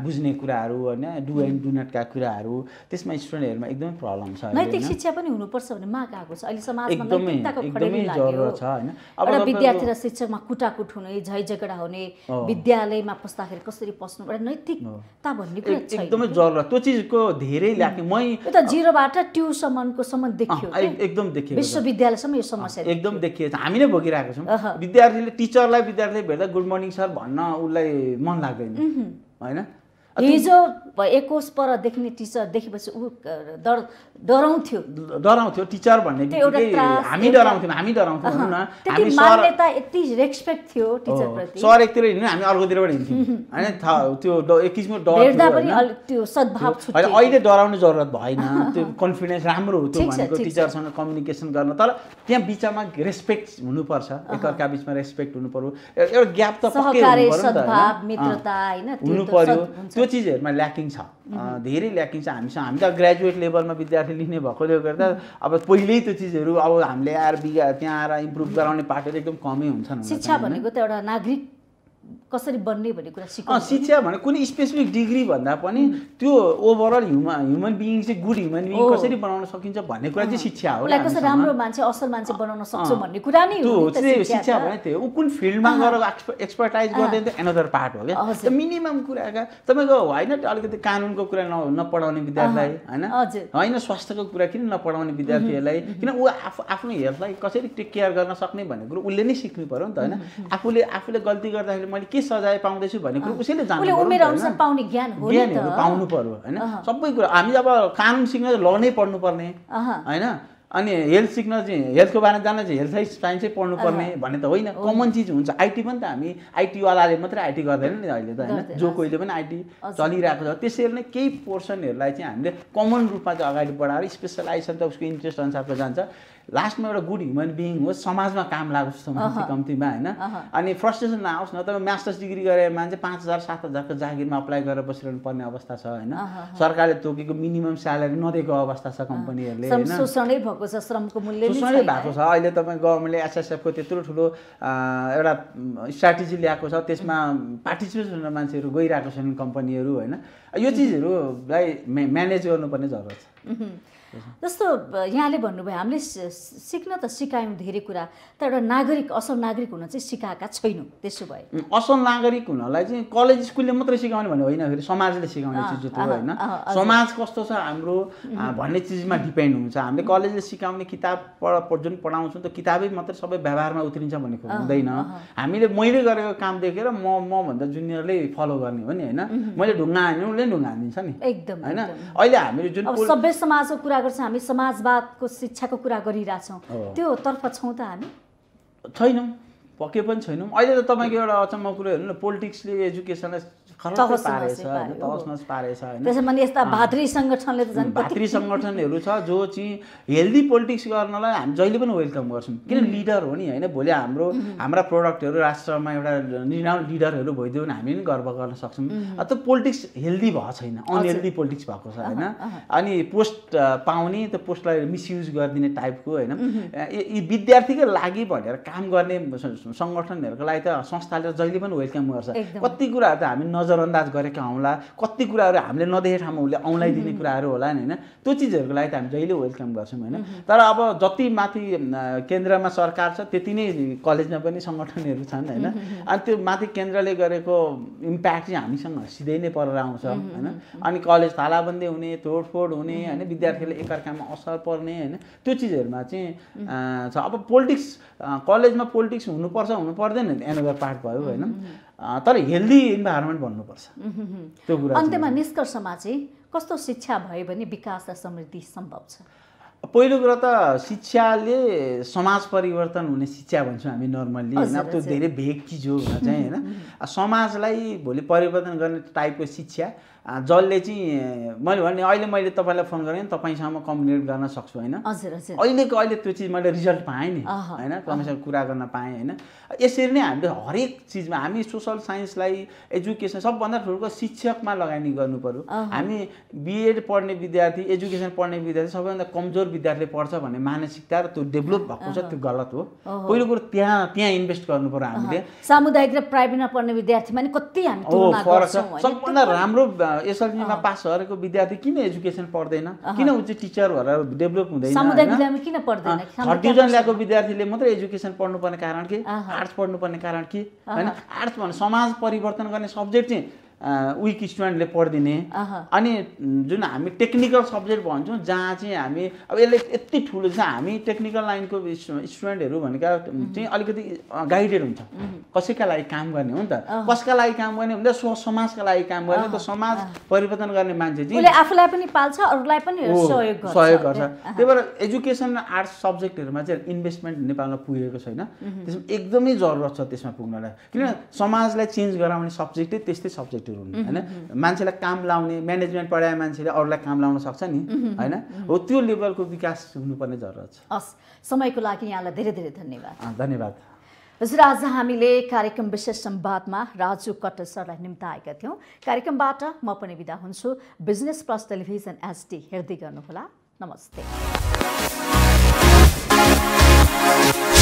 बुझ्ने कुराहरू होइन डु एन्ड डु नटका कुराहरू त्यसमा स्टुडेन्टहरूमा एकदमै प्रब्लम छ नैतिक शिक्षा पनि हुनुपर्छ भने माग आएको छ अहिले समाजमा एकदमै एकदमै जरुरत छ होइन अब विद्यार्थी र शिक्षकमा कुटाकुट हुने झै झगडा हुने विद्यालयमा पस्दाखेरि कसरी पस्नु एउटा नैतिकता भन्ने कुरा एकदमै जरुरत त्यो चिजको धेरै लाग्ने मै जिरोबाट ट्युसन अहिलेसम्मको सम्म देखियो एकदम देखियो विश्वविद्यालयसम्म यो समस्या एकदम देखियो हामी नै भोगिरहेको छौँ विद्यार्थीले टिचरलाई विद्यार्थीले भेट्दा गुड मर्निङ सर भन्न उसलाई मन लाग्दैन होइन हिजो एकोस पर देख्ने टिचर देखेपछि ऊ डर डराउँथ्यो डराउँथ्यो टिचर भन्ने हामी डराउँथ्यौँ हामी डराउँथ्यौँ न हामी यति रेस्पेक्ट थियो सर एकतिर हिँड्नु हामी अर्कोतिरबाट हिँड्थ्यौँ होइन त्यो एक किसिमको डर त्यो सद्भाव होइन अहिले डराउने जरुरत भएन त्यो कन्फिडेन्स राम्रो हो त्यो भनेको टिचरसँग कम्युनिकेसन गर्न तर त्यहाँ बिचमा रेस्पेक्ट हुनुपर्छ एकअर्का बिचमा रेस्पेक्ट हुनु पर्यो एउटा ग्याप त पक्कै हुनु पर्यो त्यो चिजहरूमा ल्याकिङ छ धेरै ल्याकिङ छ हामीसँग हामी त ग्रेजुएट लेभलमा विद्यार्थी लिने भएकोले गर्दा अब पहिल्यै त्यो चिजहरू अब हामीले आएर बिगा त्यहाँ आएर इम्प्रुभ गराउने पार्टीहरू एकदम कमै हुन्छन् शिक्षा भनेको त एउटा नागरिक कसरी बन्ने भन्ने कुरा सिक्नु शिक्षा भने कुनै स्पेसिफिक डिग्री भन्दा पनि त्यो ओभरअल ह्युमन ह्युमन बिइङ चाहिँ गुड ह्युमन बिइङ कसरी बनाउन सकिन्छ भन्ने कुरा चाहिँ शिक्षा हो कसरी राम्रो मान्छे असल मान्छे बनाउन सक्छ भन्ने कुरा नै हो त्यो शिक्षा भने त्यो ऊ कुन फिल्डमा गएर एक्सपर्टाइज गर्दैन त एनदर पार्ट हो क्या मिनिमम कुरा क्या तपाईँको होइन अलिकति कानुनको कुरा न नपढाउने विद्यार्थीलाई होइन होइन स्वास्थ्यको कुरा किन नपढाउने विद्यार्थीहरूलाई किन ऊ आफू आफ्नो हेल्थलाई कसरी टेक केयर गर्न सक्ने भन्ने कुरो उसले नै सिक्नु पऱ्यो नि त होइन आफूले आफूले गल्ती गर्दाखेरि मैले के सजाय पाउँदैछु भन्ने कुरो उसैले जान्नु ज्ञानहरू पाउनु पर्यो होइन सबै कुरो हामी अब कानुन सिक्न ल नै पढ्नुपर्ने होइन अनि हेल्थ सिक्न चाहिँ हेल्थको बारेमा जान्न चाहिँ हेल्थ साइन्सै पढ्नु पर्ने भन्ने त होइन कमन चिज हुन्छ आइटी पनि त हामी आइटीवालाले मात्रै आइटी गर्दैन नि अहिले त होइन जो कोहीले पनि आइटी चलिरहेको छ त्यसरी नै केही पोर्सनहरूलाई चाहिँ हामीले कमन रूपमा चाहिँ अगाडि बढाएर स्पेसलाइजेसन त उसको इन्ट्रेस्ट अनुसारको जान्छ लास्टमा एउटा गुड ह्युमन बिङ होस् समाजमा काम लागोस् जस्तो मान्छे कम्तीमा होइन अनि फ्रस्ट्रेसन नआओस् न त मास्टर्स डिग्री गरेर मान्छे पाँच हजार सात हजारको जागिरमा अप्लाई गरेर बसिरहनु पर्ने अवस्था छ होइन सरकारले तोकेको मिनिमम स्यालेरी नदिएको अवस्था छ कम्पनीहरूले होइन शोषणै भएको छ श्रमको मूल्य शोषणै भएको छ अहिले तपाईँ गभर्मेन्टले एसएसएफको त्यत्रो ठुलो एउटा स्ट्राटेजी ल्याएको छ त्यसमा पार्टिसिपेट हुने मान्छेहरू गइरहेको छैन कम्पनीहरू होइन यो चिजहरूलाई म्यानेज गर्नुपर्ने जरुरत छ जस्तो यहाँले भन्नुभयो हामीले सिक्न त सिकायौँ धेरै कुरा तर एउटा नागरिक असल नागरिक हुन चाहिँ सिकाएका छैनौँ त्यसो भए असल नागरिक हुनलाई चाहिँ कलेज स्कुलले मात्रै सिकाउने भने होइन फेरि समाजले सिकाउने चिज हो होइन समाज कस्तो छ हाम्रो भन्ने चिजमा डिपेन्ड हुन्छ हामीले कलेजले सिकाउने किताब पढ जुन पढाउँछौँ त किताबै मात्रै सबै व्यवहारमा उत्रिन्छ भन्ने कुरो हुँदैन हामीले मैले गरेको काम देखेर म म भन्दा जुनियरले फलो गर्ने हो नि होइन मैले ढुङ्गा हाने उसले ढुङ्गा हानिदिन्छ नि एकदम होइन अहिले हामीले जुन सभ्य समाजको कुरा गर्छौँ हामी समाजवादको शिक्षाको कुरा गरिरहेछौँ तर्फ छौँ त हामी छैनौँ पक्कै पनि छैनौँ अहिले त तपाईँको एउटा अचम्म कुरो हेर्नु न पोलिटिक्सले एजुकेसनलाई त्यसमा यस्ता भातृ सङ्गठनले त भातृ सङ्गठनहरू छ जो चाहिँ हेल्दी पोलिटिक्स गर्नलाई हामी जहिले पनि वेलकम गर्छौँ किन लिडर हो नि होइन भोलि हाम्रो हाम्रा प्रोडक्टहरू राष्ट्रमा एउटा निर्णय लिडरहरू भइदियो भने हामी पनि गर्व गर्न सक्छौँ त्यो पोलिटिक्स हेल्दी भएको छैन अनहेल्दी पोलिटिक्स भएको छ होइन अनि पोस्ट पाउने त्यो पोस्टलाई मिसयुज गरिदिने टाइपको होइन यी विद्यार्थीको लागि भनेर काम गर्ने सङ्गठनहरूको लागि त संस्थाले जहिले पनि वेलकम गर्छ कति कुराहरू त हामी नजर नजरअन्दाज गरेका हौँला कति कुराहरू हामीले नदेखेको ठाउँमा उसले औँलाइदिने कुराहरू होला नि होइन त्यो चिजहरूको लागि त हामी जहिले वेलकम गर्छौँ होइन तर अब जति माथि केन्द्रमा सरकार छ त्यति नै कलेजमा पनि सङ्गठनहरू छन् होइन अनि त्यो माथि केन्द्रले गरेको इम्प्याक्ट चाहिँ हामीसँग सिधै नै परेर आउँछ होइन अनि कलेज तालाबन्दी हुने तोडफोड हुने होइन विद्यार्थीले एकअर्कामा असर पर्ने होइन त्यो चिजहरूमा चाहिँ छ अब पोलिटिक्स कलेजमा पोलिटिक्स हुनुपर्छ हुनु पर्दैन एनओभर पार्ट भयो होइन तर हेल्दी इन्भाइरोमेन्ट भन्नुपर्छ त्यो कुरा अन्त्यमा निष्कर्षमा चाहिँ कस्तो शिक्षा भयो भने विकास र समृद्धि सम्भव छ पहिलो कुरा त शिक्षाले समाज परिवर्तन हुने शिक्षा भन्छौँ हामी नर्मल्ली होइन त्यो धेरै भेग चिज हो चाहिँ होइन समाजलाई भोलि परिवर्तन गर्ने टाइपको शिक्षा जसले चाहिँ मैले भने अहिले मैले तपाईँलाई फोन गरेँ तपाईँसँग कम्युनिकेट गर्न सक्छु होइन अहिलेको अहिले त्यो चिज मैले रिजल्ट पाएँ नि होइन तपाईँसँग कुरा गर्न पाएँ होइन यसरी नै हामीले हरेक चिजमा हामी सोसल साइन्सलाई एजुकेसन सबभन्दा ठुलो शिक्षकमा लगानी गर्नु पऱ्यो हामी बिएड पढ्ने विद्यार्थी एजुकेसन पढ्ने विद्यार्थी सबैभन्दा कमजोर विद्यार्थीले पढ्छ भन्ने मानसिकता र त्यो डेभलप भएको छ त्यो गलत हो पहिलो कुरो त्यहाँ त्यहाँ इन्भेस्ट गर्नु पऱ्यो हामीले सामुदायिक र प्राइभेटमा पढ्ने विद्यार्थीमा नि कति हामी फरक छ सबभन्दा राम्रो एसएलबीमा पास गरेको विद्यार्थी किन एजुकेसन पढ्दैन किन ऊ चाहिँ टिचर भएर डेभलप हुँदैन किन पढ्दैन थर्ड डिभिजन ल्याएको विद्यार्थीले मात्रै एजुकेसन पढ्नुपर्ने कारण के आर्ट्स पढ्नुपर्ने कारण के होइन आर्ट्स भने समाज परिवर्तन गर्ने सब्जेक्ट चाहिँ विक स्टुडेन्टले पढिदिने अनि जुन हामी टेक्निकल सब्जेक्ट भन्छौँ जहाँ चाहिँ हामी अब यसले यति ठुलो छ हामी टेक्निकल लाइनको स्टुडेन्टहरू भनेका चाहिँ अलिकति गाइडेड हुन्छ कसैका लागि काम गर्ने हो नि त कसका लागि काम गर्ने भन्दा स्व समाजका लागि काम गर्ने त समाज परिवर्तन गर्ने मान्छे चाहिँ आफूलाई पनि पाल्छ अरूलाई पनि सहयोग गर्छ त्यही भएर एजुकेसन र आर्ट्स सब्जेक्टहरूमा चाहिँ इन्भेस्टमेन्ट नेपालमा पुगेको छैन त्यसमा एकदमै जरुरत छ त्यसमा पुग्नलाई किन समाजलाई चेन्ज गराउने सब्जेक्टै त्यस्तै सब्जेक्ट व्यक्तिहरू हुन् होइन मान्छेलाई काम लाउने म्यानेजमेन्ट पढाए मान्छेले अरूलाई काम लाउन सक्छ नि होइन हो त्यो लेभलको विकास हुनुपर्ने जरुरत छ हस् समयको लागि यहाँलाई धेरै धेरै धन्यवाद धन्यवाद हजुर आज हामीले कार्यक्रम विशेष संवादमा राजु कट्टर सरलाई निम्ताएका थियौँ कार्यक्रमबाट म पनि बिदा हुन्छु बिजनेस प्लस टेलिभिजन एचडी हेर्दै गर्नुहोला नमस्ते